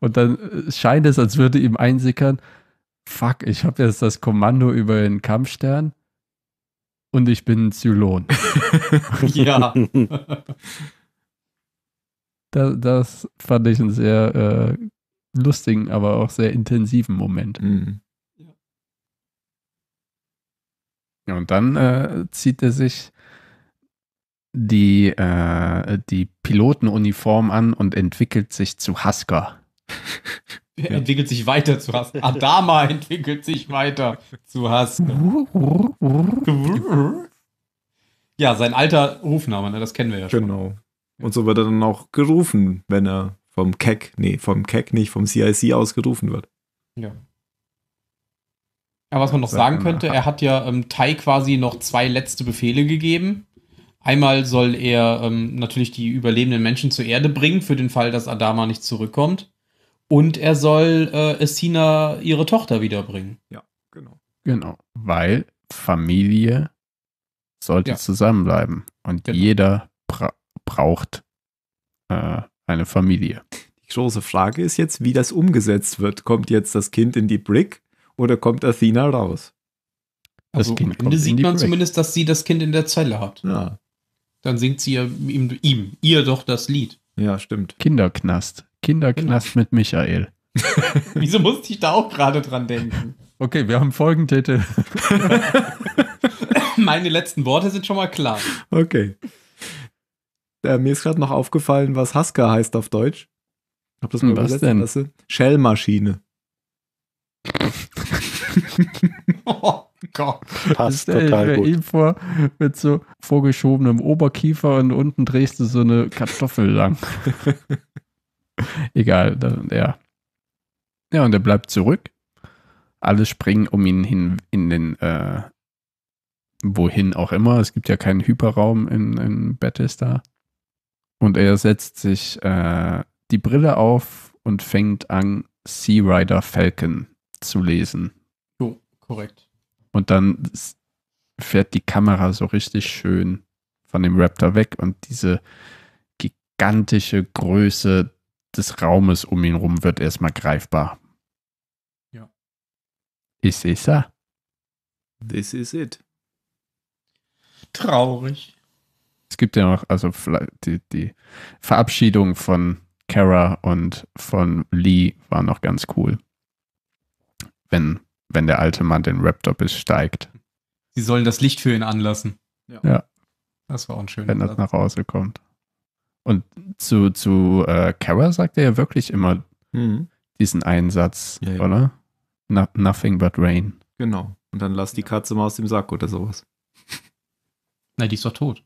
S2: Und dann scheint es, als würde ihm einsickern, fuck, ich habe jetzt das Kommando über den Kampfstern und ich bin ein Zylon. ja. Das, das fand ich einen sehr äh, lustigen, aber auch sehr intensiven Moment. Mhm. Ja, und dann äh, zieht er sich die, äh, die Pilotenuniform an und entwickelt sich zu Husker.
S4: Er entwickelt sich weiter zu Husker. Adama entwickelt sich weiter zu
S2: Husker.
S4: ja, sein alter Rufname, ne? das kennen wir ja schon.
S3: Genau. Und so wird er dann auch gerufen, wenn er vom CAC, nee, vom CAC nicht, vom CIC aus gerufen wird.
S4: Ja. Aber was man noch sagen könnte, er hat ja ähm, Tai quasi noch zwei letzte Befehle gegeben. Einmal soll er ähm, natürlich die überlebenden Menschen zur Erde bringen, für den Fall, dass Adama nicht zurückkommt. Und er soll äh, Essina ihre Tochter wiederbringen. Ja, genau.
S2: Genau, weil Familie
S3: sollte ja. zusammenbleiben. Und genau. jeder braucht äh, eine Familie. Die große Frage ist jetzt, wie das umgesetzt wird. Kommt jetzt das Kind in die Brick oder kommt Athena raus? Das also kind am Ende sieht man Brick. zumindest,
S4: dass
S2: sie das Kind in der Zelle
S4: hat. Ja. Dann singt sie ihm, ihm, ihr doch das Lied.
S2: Ja, stimmt. Kinderknast. Kinderknast genau. mit Michael. Wieso
S4: musste ich da auch gerade dran denken?
S3: Okay, wir haben Folgentitel.
S4: Meine letzten Worte sind schon mal klar.
S3: Okay. Äh, mir ist gerade noch aufgefallen, was Husker heißt auf Deutsch. Hab das mal hm, was denn? Klasse. Shellmaschine. oh Gott. Passt stell total ich mir gut. ihm
S2: vor, mit so vorgeschobenem Oberkiefer und unten drehst du so eine Kartoffel lang. Egal, dann, ja. Ja, und er bleibt zurück. Alle springen um ihn hin in den, äh, wohin auch immer. Es gibt ja keinen Hyperraum in, in Battlestar. Und er setzt sich äh, die Brille auf und fängt an, Sea Rider Falcon zu lesen.
S3: So, korrekt.
S2: Und dann fährt die Kamera so richtig schön von dem Raptor weg und diese gigantische Größe des Raumes um ihn rum wird erstmal greifbar. Ja. Ich sehe es
S3: This is it. Traurig.
S2: Es gibt ja noch, also die, die Verabschiedung von Kara und von Lee war noch ganz cool. Wenn, wenn der alte Mann den Raptor besteigt. Sie sollen das Licht für ihn anlassen. Ja. ja. Das war auch ein schöner Wenn das nach Hause kommt. Und zu, zu äh, Kara sagt er ja wirklich immer mhm. diesen Einsatz, ja, ja. oder? No, nothing but rain.
S3: Genau. Und dann lass die Katze mal aus dem Sack oder sowas.
S4: Na, die ist doch tot.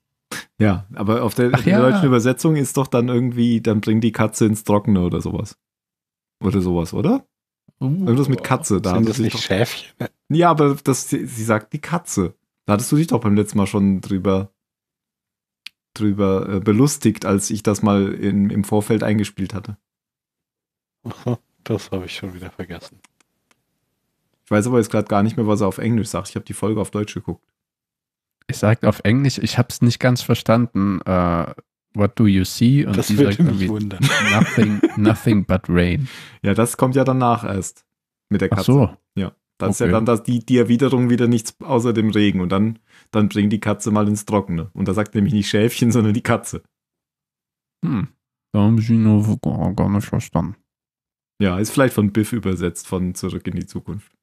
S3: Ja, aber auf der, ja. deutschen Übersetzung ist doch dann irgendwie, dann bringt die Katze ins Trockene oder sowas. Oder sowas, oder?
S4: Uh, Irgendwas mit
S3: Katze. Da sind das nicht doch, Schäfchen? Ja, aber das, sie, sie sagt die Katze. Da hattest du dich doch beim letzten Mal schon drüber, drüber äh, belustigt, als ich das mal in, im Vorfeld eingespielt hatte.
S1: Das habe ich schon wieder vergessen.
S3: Ich weiß aber jetzt gerade gar nicht mehr, was er auf Englisch sagt. Ich habe die Folge auf Deutsch geguckt
S2: ich sagt auf Englisch, ich habe es nicht ganz verstanden. Uh, what do you see? Und das sie würde sagt mich
S3: wundern. Nothing, nothing but rain. Ja, das kommt ja danach erst mit der Katze. Ach so. Ja, das okay. ist ja dann das, die, die Erwiderung wieder nichts außer dem Regen. Und dann, dann bringt die Katze mal ins Trockene. Und da sagt nämlich nicht Schäfchen, sondern die Katze.
S2: Hm, da habe ich ihn noch gar, gar nicht verstanden.
S3: Ja, ist vielleicht von Biff übersetzt, von Zurück in die Zukunft.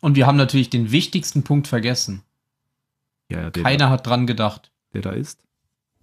S4: Und wir haben natürlich den wichtigsten Punkt vergessen. Ja, Keiner da, hat dran gedacht. Der da ist.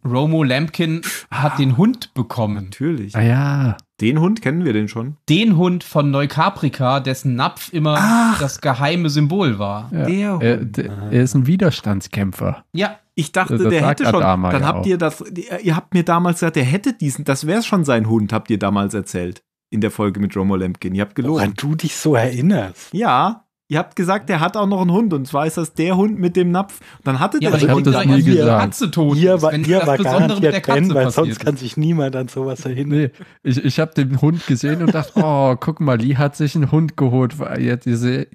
S4: Romo Lampkin ah, hat den Hund bekommen. Natürlich. Ah ja. Den Hund kennen wir den schon. Den Hund von Neukaprika, dessen Napf immer Ach. das geheime Symbol war. Ja.
S2: Er, er, ist ein Widerstandskämpfer.
S4: Ja. Ich
S3: dachte, also das der hätte schon. Adama dann ja habt auch. ihr das. Ihr habt mir damals gesagt, der hätte diesen. Das wäre schon sein Hund, habt ihr damals erzählt in der Folge mit Romo Lampkin. Ihr habt gelogen. Woran du dich
S1: so erinnerst.
S3: Ja, Ihr habt gesagt, der hat auch noch einen Hund und zwar ist das der Hund mit dem Napf. dann hatte ja, der Hund das nie gesagt. Katze tot hier war, wenn hier war garantiert Ben, weil
S2: sonst kann sich niemand an sowas erinnern. Nee, ich, ich habe den Hund gesehen und dachte, oh, guck mal, Lee hat sich einen Hund geholt, weil jetzt,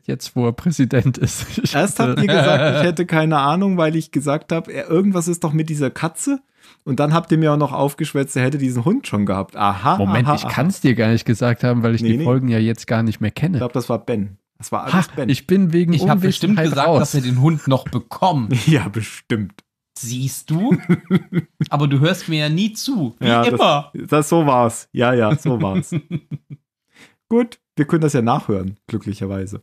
S2: jetzt wo er Präsident ist. Ich Erst habt ihr gesagt,
S3: ich hätte keine Ahnung, weil ich gesagt habe, irgendwas ist doch mit dieser Katze. Und dann habt ihr mir auch noch aufgeschwätzt, er hätte diesen Hund schon gehabt. Aha. Moment, aha, ich kann es dir gar nicht gesagt haben, weil ich nee, die nee. Folgen ja jetzt gar nicht mehr kenne. Ich glaube, das war Ben. Das war alles ha, Ben. Ich bin wegen Ich habe bestimmt gesagt, raus. dass wir den Hund noch bekommen. ja, bestimmt.
S4: Siehst du? Aber du hörst mir ja nie zu.
S3: Wie ja, immer. Das, das, so war's. Ja, ja, so war's.
S1: Gut,
S3: wir können das ja nachhören, glücklicherweise.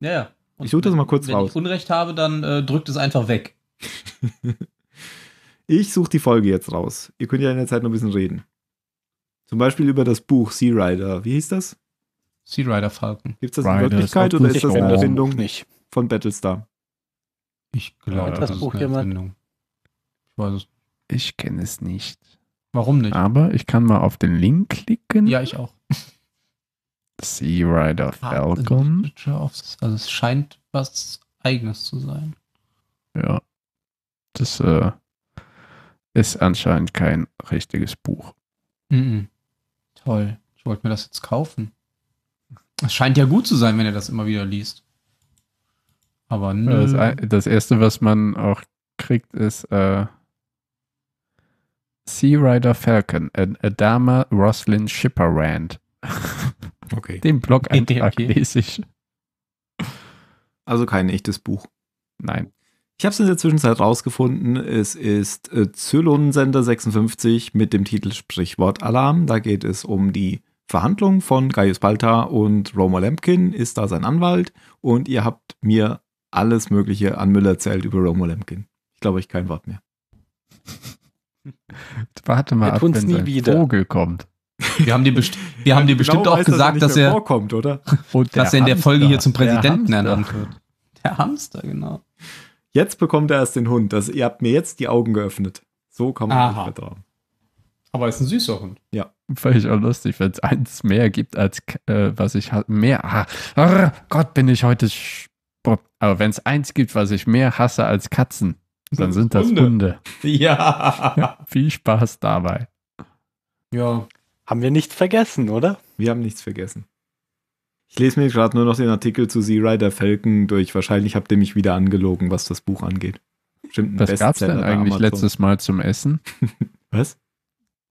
S3: Ja, ja. Und ich suche das mal kurz wenn raus.
S4: Wenn ich Unrecht habe, dann äh, drückt es einfach weg.
S3: ich suche die Folge jetzt raus. Ihr könnt ja in der Zeit noch ein bisschen reden. Zum Beispiel über das Buch Sea Rider. Wie hieß das? Sea Rider Falcon. Gibt es das in Wirklichkeit oder ist das eine Erfindung nicht. von Battlestar? Ich
S2: glaube, das, das Buch ist eine jemand? Erfindung. Ich Ich kenne es nicht. Warum nicht? Aber ich kann mal auf den Link klicken. Ja, ich auch. Sea Rider Falcon.
S4: Also es scheint was Eigenes zu sein.
S2: Ja. Das äh, ist anscheinend kein richtiges Buch. Mm -mm.
S4: Toll. Ich wollte mir das jetzt kaufen. Es scheint ja gut zu sein, wenn er das immer wieder liest. Aber nö. Das,
S2: das erste, was man auch kriegt, ist äh, Sea Rider Falcon, an Adama Roslin Shipperrand. Okay. Den Blog-Eintrag okay. lese ich.
S3: Also kein echtes Buch. Nein. Ich habe es in der Zwischenzeit rausgefunden. Es ist äh, Zylonensender 56 mit dem Titel Sprichwort Alarm. Da geht es um die Verhandlung von Gaius Balta und Roma Lemkin ist da sein Anwalt und ihr habt mir alles Mögliche an Müller erzählt über Roma Lemkin. Ich glaube, ich kein Wort mehr.
S2: Warte
S4: mal, ab, wenn nie Vogel
S3: kommt.
S2: Wir haben dir, besti
S4: wir haben dir genau bestimmt auch gesagt, dass er, dass er vorkommt, oder? Und dass er in der Folge hier zum Präsidenten ernannt wird. Der Hamster, genau.
S3: Jetzt bekommt er erst den Hund. Das, also, ihr habt mir jetzt die Augen geöffnet. So kann man Aha. nicht vertrauen. Aber er ist ein süßer Hund. Ja.
S2: Fände ich auch lustig, wenn es eins mehr gibt, als äh, was ich mehr. Ah, oh Gott, bin ich heute. Aber wenn es eins gibt, was ich mehr hasse als Katzen, dann sind das Hunde. Hunde.
S1: Ja. ja.
S2: Viel Spaß
S3: dabei.
S1: Ja. Haben wir nichts vergessen, oder? Wir haben nichts vergessen.
S3: Ich lese mir gerade nur noch den Artikel zu Sea Rider Falcon durch. Wahrscheinlich habt ihr mich wieder angelogen, was das Buch angeht. Stimmt, ein Was gab es denn eigentlich letztes
S2: Mal zum Essen? was?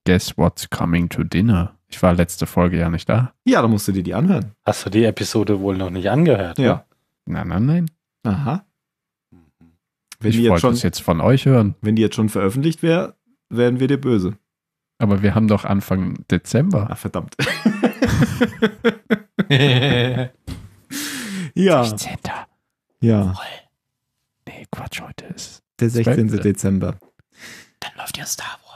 S2: Guess What's Coming to Dinner. Ich war letzte Folge ja nicht da.
S1: Ja, da musst du dir die anhören. Hast du die Episode wohl noch nicht angehört? Ne? Ja. Nein, nein,
S3: nein. Aha.
S1: Wenn ich wollte es jetzt
S3: von euch hören. Wenn die jetzt schon veröffentlicht
S1: wäre, wären wir dir
S3: böse. Aber wir haben doch Anfang Dezember. Ach, verdammt. ja. 16. Ja.
S4: Nee, Quatsch, heute ist. Der 16.
S3: Dezember. Dann läuft ja Star Wars.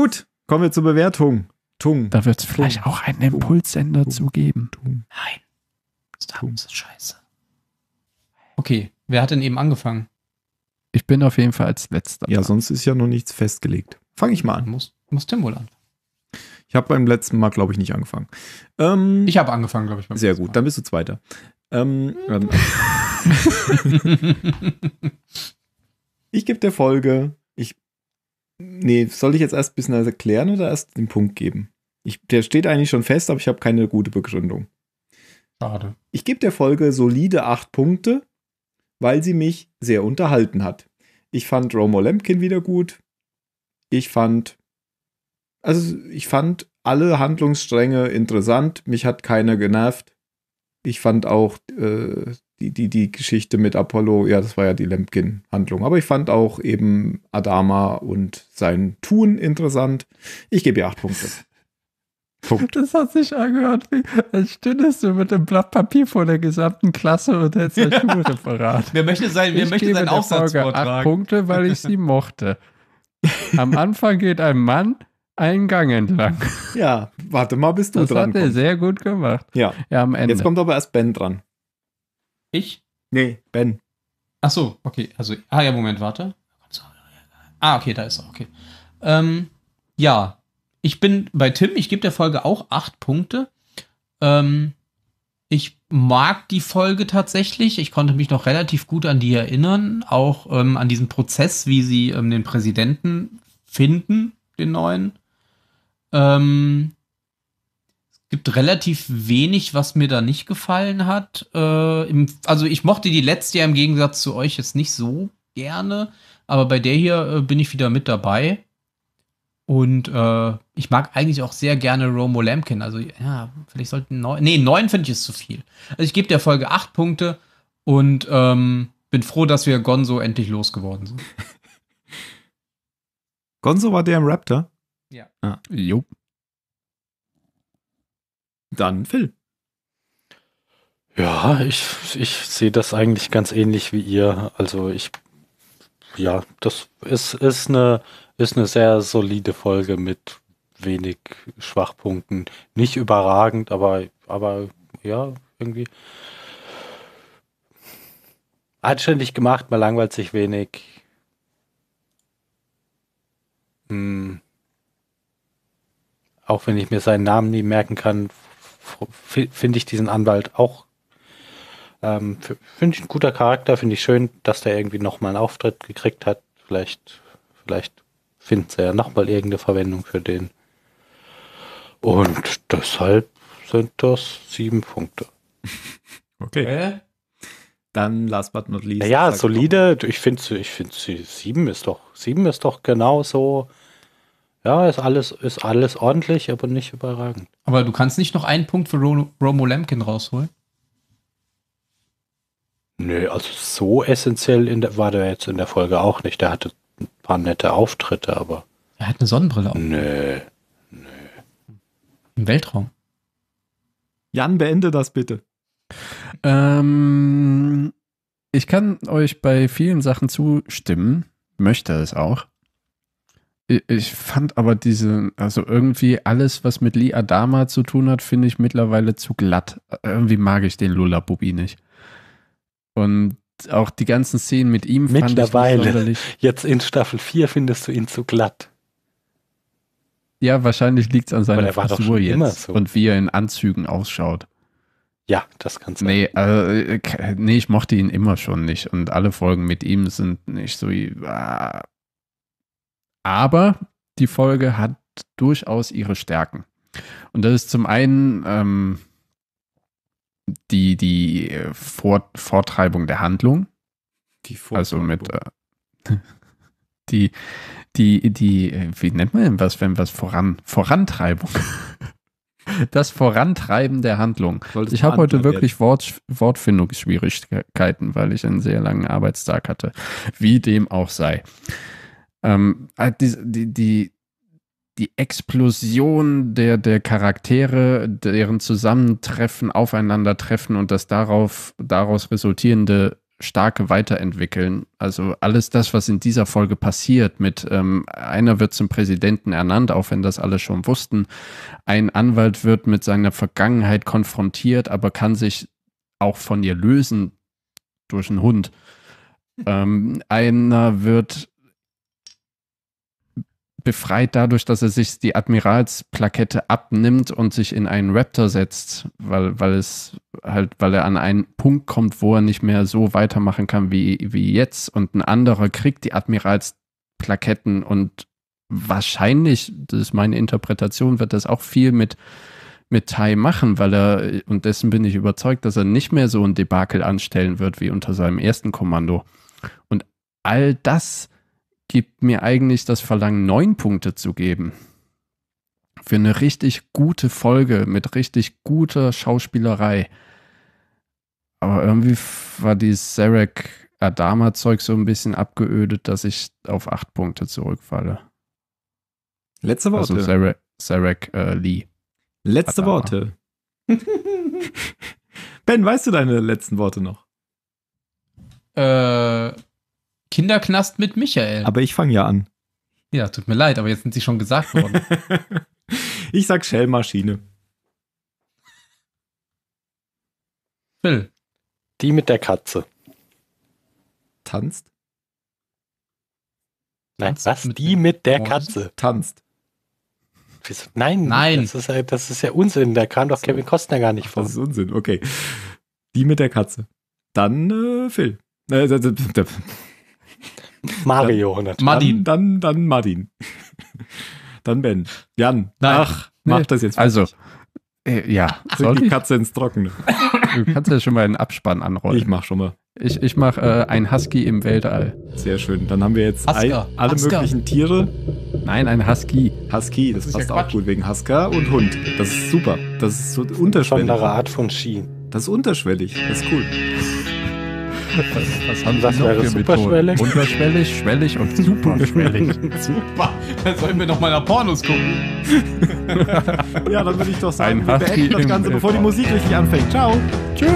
S3: Gut, kommen wir zur Bewertung. Tung. Da wird es vielleicht Tung. auch einen Impulssender Tung. zu geben. Tung. Nein. Star ist scheiße. Okay,
S2: wer hat denn eben angefangen?
S3: Ich bin auf jeden Fall als letzter. Ja, dran. sonst ist ja noch nichts festgelegt. Fange ich mal an. Muss, muss Tim wohl an. Ich habe beim letzten Mal, glaube ich, nicht angefangen. Ähm, ich habe angefangen, glaube ich. Beim sehr gut, Mal. dann bist du Zweiter. Ähm, ich gebe der Folge Nee, soll ich jetzt erst ein bisschen erklären oder erst den Punkt geben? Ich, der steht eigentlich schon fest, aber ich habe keine gute Begründung. Schade. Ich gebe der Folge solide acht Punkte, weil sie mich sehr unterhalten hat. Ich fand Romo Lempkin wieder gut. Ich fand. Also, ich fand alle Handlungsstränge interessant. Mich hat keiner genervt. Ich fand auch äh, die, die, die Geschichte mit Apollo, ja, das war ja die Lempkin-Handlung. Aber ich fand auch eben Adama und sein Tun interessant. Ich gebe ihr acht Punkte. Punkt. Das hat sich angehört, wie, als stündest du mit dem Blatt Papier vor der gesamten Klasse und hättest
S2: ein ja. Schulreferat. Wer möchte sein, wer ich möchte seinen Aufsatz Folge vortragen? Acht Punkte, weil ich sie mochte. Am Anfang geht ein Mann einen Gang entlang. Ja, warte mal, bis
S4: du das dran Das hat er kommst.
S2: sehr gut gemacht. Ja. ja, am Ende. Jetzt kommt aber erst Ben dran.
S4: Ich? Nee, Ben. Ach so, okay. Also, ah ja, Moment, warte. Ah, okay, da ist er, okay. Ähm, ja, ich bin bei Tim, ich gebe der Folge auch acht Punkte. Ähm, ich mag die Folge tatsächlich. Ich konnte mich noch relativ gut an die erinnern, auch ähm, an diesen Prozess, wie sie ähm, den Präsidenten finden, den neuen. Ähm, gibt relativ wenig, was mir da nicht gefallen hat. Äh, im, also ich mochte die letzte ja im Gegensatz zu euch jetzt nicht so gerne, aber bei der hier äh, bin ich wieder mit dabei. Und äh, ich mag eigentlich auch sehr gerne Romo Lampkin. Also ja, vielleicht sollten neun. Nee, neun finde ich ist zu viel. Also ich gebe der Folge acht Punkte und ähm, bin froh, dass wir Gonzo endlich losgeworden sind.
S3: Gonzo war der im Raptor? Ja. Ah, jo.
S1: Dann Phil. Ja, ich, ich sehe das eigentlich ganz ähnlich wie ihr. Also ich, ja, das ist, ist, eine, ist eine sehr solide Folge mit wenig Schwachpunkten. Nicht überragend, aber, aber ja, irgendwie anständig gemacht, man langweilt sich wenig. Hm. Auch wenn ich mir seinen Namen nie merken kann, finde ich diesen Anwalt auch, ähm, finde ich ein guter Charakter, finde ich schön, dass der irgendwie nochmal einen Auftritt gekriegt hat. Vielleicht, vielleicht finden sie ja nochmal irgendeine Verwendung für den. Und deshalb sind das sieben Punkte. Okay. Äh? Dann last but not least. Ja, naja, solide. Ich finde, ich finde sieben ist doch, sieben ist doch genau ja, ist alles, ist alles ordentlich, aber nicht überragend. Aber
S4: du kannst nicht noch einen Punkt für Rom Romo Lemkin rausholen?
S1: Nö, also so essentiell der, war der jetzt in der Folge auch nicht. Der hatte ein paar nette Auftritte, aber.
S4: Er hat eine Sonnenbrille auf.
S1: Nö, nö.
S3: Im Weltraum. Jan, beende das bitte. Ähm,
S2: ich kann euch bei vielen Sachen zustimmen, möchte es auch ich fand aber diese, also irgendwie alles, was mit Lee Adama zu tun hat, finde ich mittlerweile zu glatt. Irgendwie mag ich den Lola Bubi nicht. Und auch die ganzen Szenen mit ihm fand mittlerweile. ich Mittlerweile.
S1: Jetzt in Staffel 4 findest du ihn zu glatt.
S2: Ja, wahrscheinlich liegt es an seiner Frisur jetzt so. und wie er in Anzügen ausschaut. Ja, das kann sein. Nee, also, nee, ich mochte ihn immer schon nicht und alle Folgen mit ihm sind nicht so. Ah, aber die Folge hat durchaus ihre Stärken. Und das ist zum einen ähm, die, die äh, Vor Vortreibung der Handlung. Die also mit äh, die, die, die, äh, wie nennt man denn was, wenn was voran, Vorantreibung. Das Vorantreiben der Handlung. Solltest ich habe heute wirklich Wort, Wortfindungsschwierigkeiten, weil ich einen sehr langen Arbeitstag hatte. Wie dem auch sei. Ähm, ah, die, die, die, die Explosion der, der Charaktere, deren Zusammentreffen, Aufeinandertreffen und das darauf, daraus resultierende starke Weiterentwickeln. Also alles das, was in dieser Folge passiert, mit ähm, einer wird zum Präsidenten ernannt, auch wenn das alle schon wussten. Ein Anwalt wird mit seiner Vergangenheit konfrontiert, aber kann sich auch von ihr lösen durch einen Hund. Ähm, einer wird befreit dadurch, dass er sich die Admiralsplakette abnimmt und sich in einen Raptor setzt, weil, weil es halt, weil er an einen Punkt kommt, wo er nicht mehr so weitermachen kann wie, wie jetzt. Und ein anderer kriegt die Admiralsplaketten und wahrscheinlich, das ist meine Interpretation, wird das auch viel mit, mit Tai machen, weil er, und dessen bin ich überzeugt, dass er nicht mehr so ein Debakel anstellen wird wie unter seinem ersten Kommando. Und all das gibt mir eigentlich das Verlangen, neun Punkte zu geben. Für eine richtig gute Folge mit richtig guter Schauspielerei. Aber irgendwie war die Sarek Adama-Zeug so ein bisschen abgeödet, dass ich auf acht Punkte
S3: zurückfalle. Letzte Worte. Also Sarek, Sarek äh, Lee. Letzte Adama. Worte. ben, weißt du deine letzten Worte noch?
S4: Äh. Kinderknast mit Michael.
S3: Aber ich fange ja an. Ja, tut mir leid, aber jetzt sind sie schon gesagt worden. ich sag Shellmaschine.
S1: Phil. Die mit der Katze. Tanzt? Nein, Tanzt was? Mit die mit der Morgen? Katze. Tanzt. Nein, nein. Das ist, ja, das ist ja Unsinn. Da kam doch Kevin Costner gar nicht vor. Das ist Unsinn, okay. Die mit der Katze. Dann äh, Phil. Äh, Mario 100. Madin.
S3: Dann, dann, dann Madin. dann Ben. Jan. Nein. Ach, nee. mach das jetzt. Also, äh, ja.
S2: Soll die Katze ins
S3: Trockene. Du kannst ja schon mal einen Abspann anrollen. Ich mach schon mal.
S2: Ich, ich mache äh, ein Husky im Weltall.
S3: Sehr schön. Dann haben wir jetzt ein,
S1: alle Husker. möglichen
S3: Tiere. Nein, ein Husky. Husky, das, das passt ja auch gut wegen Husker und Hund. Das ist super. Das ist so unterschwellig. Eine Art von Ski. Das ist unterschwellig. Das ist cool.
S2: Was, was haben das wäre superschwellig. Unterschwellig, schwellig und superschwellig.
S3: Super. Dann sollen wir noch mal nach Pornos gucken. ja, dann würde ich doch sagen, Ein wir Husky beenden das Ganze, bevor die Musik richtig anfängt. Ciao. Tschüss.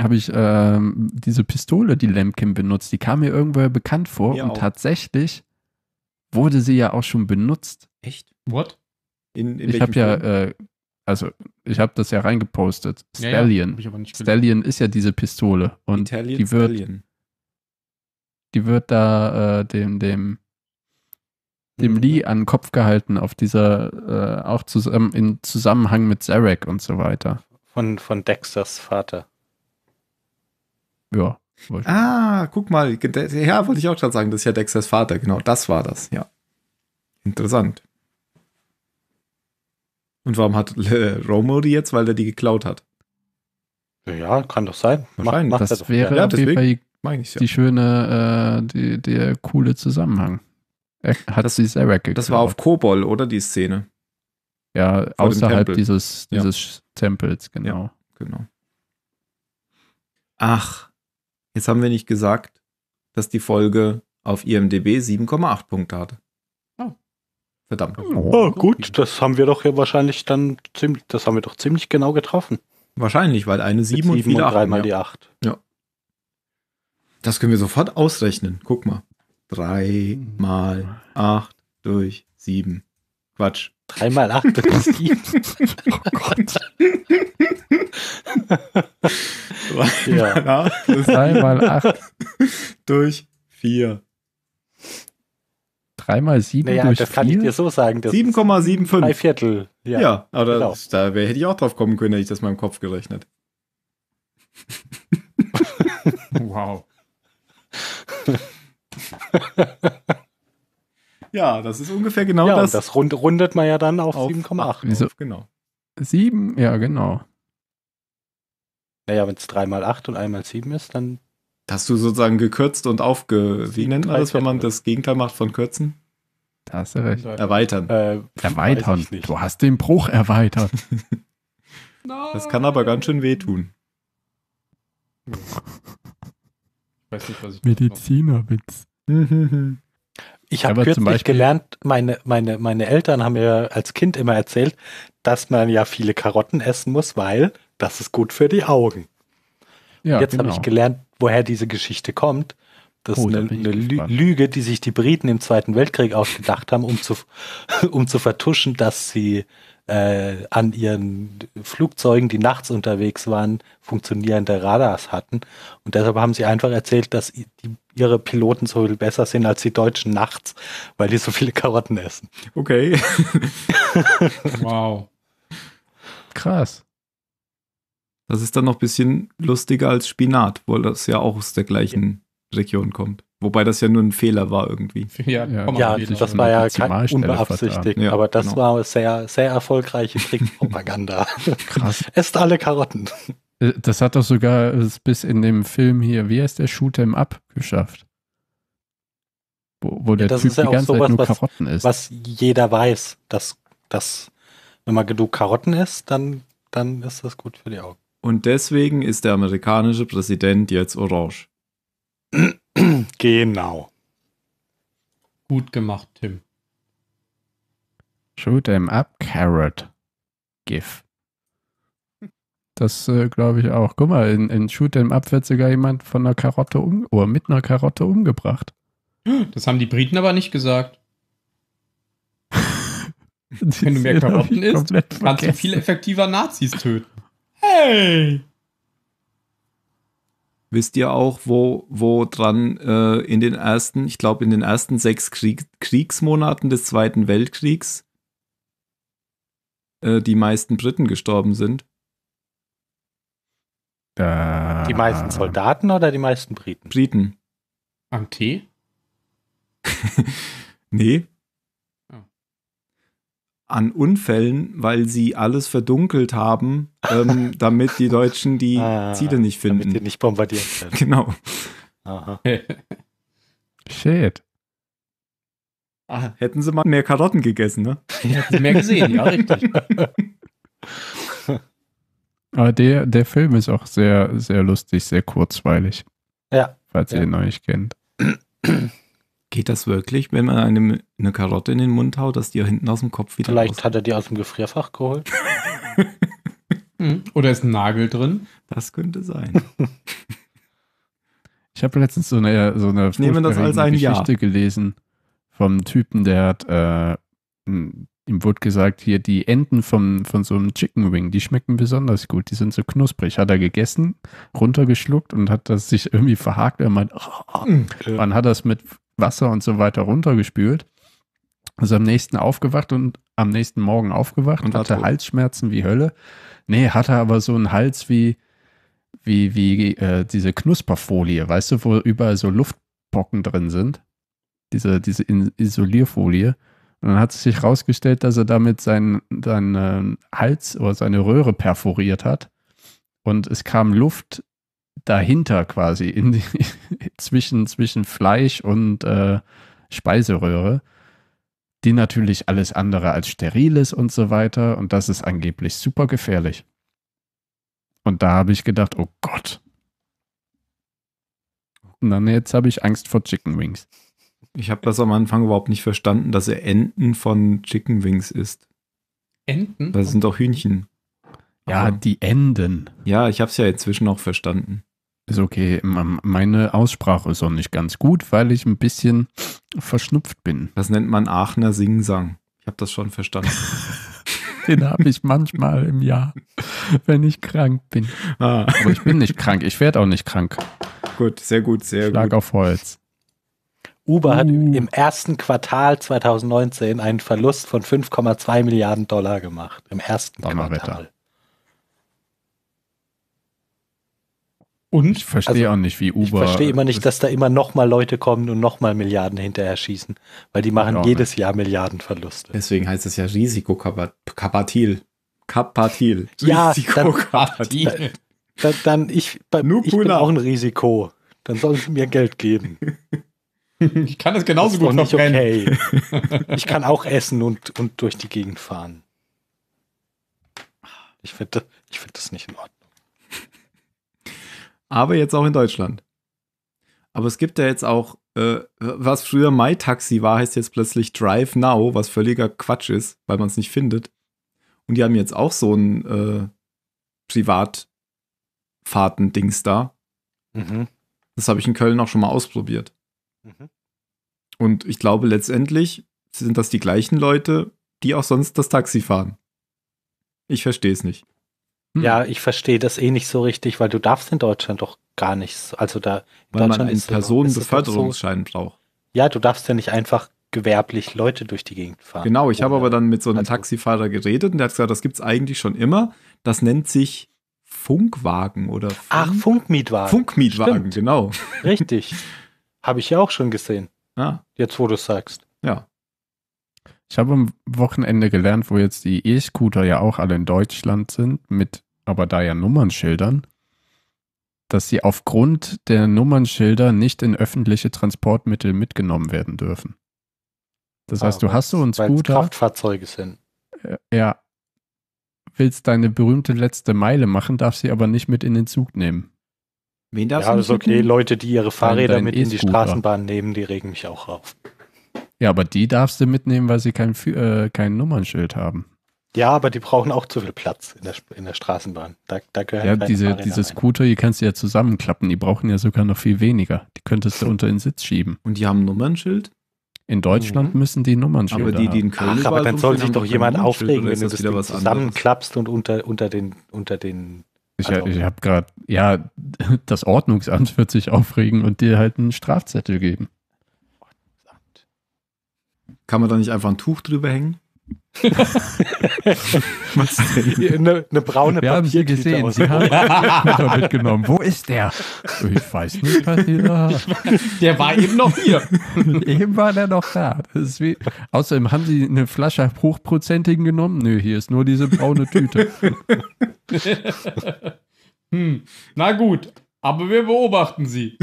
S2: habe ich ähm, diese Pistole, die Lemkin benutzt, die kam mir irgendwo bekannt vor mir und auch. tatsächlich wurde sie ja auch schon benutzt. Echt?
S3: What? In, in ich habe ja,
S2: äh, also ich habe das ja reingepostet. Stallion. Ja, ja. Stallion ist ja diese Pistole und Italian die wird, Stallion. die wird da äh, dem dem dem mhm. Lee an den Kopf gehalten auf dieser äh, auch zusammen ähm, in Zusammenhang mit Zarek und so weiter.
S1: Von von Dexters Vater
S3: ja. Ah, guck mal. Ja, wollte ich auch ah, gerade sagen, das ist ja Dexters Vater. Genau, das war das, ja. Interessant. Und warum hat Romo die jetzt? Weil er die geklaut hat. Ja, kann doch sein. Wahrscheinlich. Mach, das, das wäre ja, deswegen ich ja. die
S2: schöne, äh, die, der coole Zusammenhang.
S3: Er hat das, sie Zarek geklaut. Das war auf Kobol, oder, die Szene? Ja, Vor außerhalb dieses,
S2: dieses ja. Tempels, genau. Ja, genau. genau.
S3: Ach, Jetzt haben wir nicht gesagt, dass die Folge auf IMDB 7,8 Punkte hatte. Oh. Verdammt. Oh, oh
S1: gut, das haben wir doch ja wahrscheinlich dann ziemlich, das haben wir doch ziemlich genau getroffen. Wahrscheinlich, weil eine 7 und, wieder und 3 mal die 8.
S3: Ja. Das können wir sofort ausrechnen. Guck mal. 3 mal 8 durch 7. Quatsch. 3 mal 8 ist 7. oh Gott. ja. mal 8 3 mal 8 durch 4. 3 mal 7 naja, durch das 4? kann ich dir so sagen. 7,75. Drei Viertel. Ja, ja aber genau. da wär, hätte ich auch drauf kommen können, hätte ich das mal im Kopf gerechnet.
S1: wow. Ja, das ist ungefähr genau ja, das. Das rund, rundet man ja dann auf, auf 7,8. Also, genau.
S2: 7, ja, genau.
S1: Naja, wenn es 3 mal 8
S3: und 1 mal 7 ist, dann. Hast du sozusagen gekürzt und aufge. Wie nennt man das, wenn man das Gegenteil macht von kürzen? Da hast du recht. Erweitern. Äh, erweitern. Du hast den
S2: Bruch erweitert.
S3: das kann aber ganz schön wehtun.
S1: Ich weiß nicht, was
S3: ich Medizinerwitz.
S1: Ich habe kürzlich Beispiel, gelernt, meine, meine, meine Eltern haben mir als Kind immer erzählt, dass man ja viele Karotten essen muss, weil das ist gut für die Augen. Ja, jetzt genau. habe ich gelernt, woher diese Geschichte kommt. Das oh, ist eine, eine Lüge, die sich die Briten im Zweiten Weltkrieg ausgedacht haben, um zu, um zu vertuschen, dass sie äh, an ihren Flugzeugen, die nachts unterwegs waren, funktionierende Radars hatten. Und deshalb haben sie einfach erzählt, dass die, ihre Piloten so viel besser sind als die Deutschen nachts, weil die so viele Karotten essen.
S3: Okay. wow. Krass. Das ist dann noch ein bisschen lustiger als Spinat, weil das ja auch aus der gleichen Region kommt. Wobei das ja nur ein Fehler war irgendwie. Ja, ja das war ja kein unbeabsichtigt, ja, aber das genau.
S1: war sehr, sehr erfolgreiche Kriegspropaganda. Krass. Esst alle Karotten.
S2: Äh, das hat doch sogar bis in dem Film hier, wie heißt der Shoot'em Up, geschafft. Wo, wo
S1: der ja, Typ ja die ganze sowas, Zeit nur Karotten ist. Was jeder weiß, dass, dass wenn man genug Karotten isst, dann, dann ist das gut für die Augen.
S3: Und deswegen ist der amerikanische Präsident jetzt orange. Genau. Gut gemacht, Tim.
S2: Shoot 'em up, Carrot. GIF. Das äh, glaube ich auch. Guck mal, in, in Shoot 'em up wird sogar jemand von einer Karotte um, oder oh, mit einer Karotte umgebracht.
S4: Das haben die Briten aber nicht gesagt.
S2: Wenn du mehr Karotten isst,
S4: kannst du viel effektiver Nazis töten.
S1: Hey!
S3: wisst ihr auch, wo, wo dran äh, in den ersten, ich glaube, in den ersten sechs Krieg Kriegsmonaten des Zweiten Weltkriegs äh, die meisten Briten gestorben sind? Da. Die meisten Soldaten oder die meisten Briten? Briten. Am Tee? nee, an Unfällen, weil sie alles verdunkelt haben, ähm, damit die Deutschen die ah, Ziele nicht finden. Damit die nicht bombardiert werden. Genau. Aha. Shit. Ah, hätten sie mal mehr Karotten gegessen, ne? Hätten mehr gesehen, ja, richtig.
S2: Aber der, der Film ist auch sehr, sehr lustig, sehr kurzweilig. Ja. Falls ja. ihr ihn noch nicht kennt.
S3: Geht das wirklich, wenn man einem eine Karotte in den Mund haut, dass die ja hinten aus dem Kopf wieder Vielleicht
S1: raus... hat er die aus dem Gefrierfach geholt.
S4: Hm?
S3: Oder ist ein Nagel drin? Das könnte sein.
S2: ich habe letztens so eine, so eine Geschichte ja. gelesen vom Typen, der hat, äh, hm, ihm wurde gesagt, hier die Enden vom, von so einem Chicken Wing, die schmecken besonders gut, die sind so knusprig. Hat er gegessen, runtergeschluckt und hat das sich irgendwie verhakt. Er meint, oh, wann hat das mit Wasser und so weiter runtergespült. Also am nächsten aufgewacht und am nächsten Morgen aufgewacht und hatte Halsschmerzen wie Hölle. Nee, hatte aber so einen Hals wie, wie, wie äh, diese Knusperfolie, weißt du, wo überall so Luftpocken drin sind. Diese, diese Isolierfolie. Und dann hat es sich herausgestellt, dass er damit seinen, seinen ähm, Hals oder seine Röhre perforiert hat. Und es kam Luft dahinter quasi, in die, zwischen, zwischen Fleisch und äh, Speiseröhre, die natürlich alles andere als steril ist und so weiter. Und das ist angeblich super gefährlich. Und da habe ich gedacht, oh Gott.
S3: Und dann jetzt habe ich Angst vor Chicken Wings. Ich habe das am Anfang überhaupt nicht verstanden, dass er Enten von Chicken Wings ist.
S4: Enten? Das sind
S3: doch Hühnchen. Ja, Aber, die Enden. Ja, ich habe es ja inzwischen auch verstanden.
S2: Ist okay. Meine Aussprache ist auch nicht ganz gut, weil ich ein bisschen verschnupft
S3: bin. Das nennt man Aachener Singsang. Ich habe das schon verstanden.
S2: Den habe ich manchmal im Jahr, wenn ich krank bin. Ah. Aber ich
S3: bin nicht krank. Ich werde auch
S2: nicht krank.
S1: Gut, sehr gut, sehr
S2: Schlag gut. Schlag auf Holz.
S1: Uber uh. hat im ersten Quartal 2019 einen Verlust von 5,2 Milliarden Dollar gemacht. Im ersten Quartal.
S2: Und ich verstehe also, auch nicht, wie Uber. Ich verstehe immer
S1: nicht, dass da immer nochmal Leute kommen und nochmal Milliarden hinterher schießen, weil die machen jedes nicht. Jahr Milliardenverluste. Deswegen heißt es ja Risikokapatil. Kapatil. Ja, Risikokapatil. Dann, dann, dann, dann ich, ich bin auch ein Risiko. Dann soll es mir Geld geben. Ich kann das genauso das ist gut nicht verbrennen. okay. Ich kann auch essen und, und durch die Gegend fahren. Ich finde ich find das nicht in Ordnung aber
S3: jetzt auch in Deutschland. Aber es gibt ja jetzt auch, äh, was früher MyTaxi war, heißt jetzt plötzlich Drive Now, was völliger Quatsch ist, weil man es nicht findet. Und die haben jetzt auch so ein äh, Privatfahrten-Dings da. Mhm. Das habe ich in Köln auch schon mal ausprobiert. Mhm. Und ich glaube, letztendlich sind das die gleichen Leute, die auch sonst das Taxi fahren. Ich verstehe es nicht.
S1: Mhm. Ja, ich verstehe das eh nicht so richtig, weil du darfst in Deutschland doch gar nichts. Also da in weil Deutschland man einen Personenbeförderungsschein so, braucht. Ja, du darfst ja nicht einfach
S3: gewerblich Leute durch die Gegend fahren. Genau, ich habe aber dann mit so einem also Taxifahrer geredet und der hat gesagt, das gibt es eigentlich schon immer. Das nennt sich Funkwagen oder Funk Ach, Funkmietwagen.
S1: Funkmietwagen, Stimmt. genau. Richtig. Habe ich ja auch schon gesehen. Ah. Jetzt, wo du es sagst.
S3: Ja.
S2: Ich habe am Wochenende gelernt, wo jetzt die E-Scooter ja auch alle in Deutschland sind, mit aber da ja Nummernschildern, dass sie aufgrund der Nummernschilder nicht in öffentliche Transportmittel mitgenommen werden dürfen. Das heißt, du ah, hast so ein Scooter.
S1: Kraftfahrzeuge sind.
S2: Äh, ja. Willst deine berühmte letzte Meile machen, darf sie aber nicht mit in den Zug
S1: nehmen.
S3: Wen darfst du? Ja, das ist okay. Nehmen? Leute, die
S1: ihre Fahrräder mit e in die Straßenbahn nehmen, die regen mich auch auf.
S2: Ja, aber die darfst du mitnehmen, weil sie kein, äh, kein Nummernschild haben.
S1: Ja, aber die brauchen auch zu viel Platz in der, in der Straßenbahn. Da, da gehören ja, diese, Fahrräder diese
S2: Scooter, die kannst du ja zusammenklappen. Die brauchen ja sogar noch viel weniger. Die könntest du hm. unter den Sitz schieben. Und die haben ein Nummernschild? In Deutschland mhm. müssen die Nummernschilder Aber die, die in Köln Ach, aber dann soll sich doch jemand aufregen, wenn du das wieder
S1: zusammenklappst und unter, unter den, unter den
S2: ich, also, ich habe gerade, ja, das Ordnungsamt wird sich aufregen und dir halt einen Strafzettel geben.
S3: Kann man da nicht einfach ein Tuch drüber hängen? Was
S1: denn? Eine, eine braune Wir haben sie gesehen. Sie haben mitgenommen. Wo ist der? Ich weiß nicht, was hier war. Der war eben noch hier.
S2: eben war der noch da. Außerdem haben sie eine Flasche hochprozentigen genommen. Nö, hier ist nur diese braune Tüte. hm. Na gut,
S4: aber wir beobachten sie.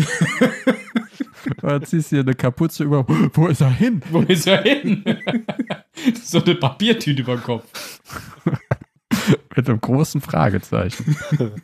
S4: Dann ziehst du dir eine Kapuze über. Wo ist er hin? Wo ist er hin? so eine Papiertüte über den Kopf.
S3: Mit einem großen Fragezeichen.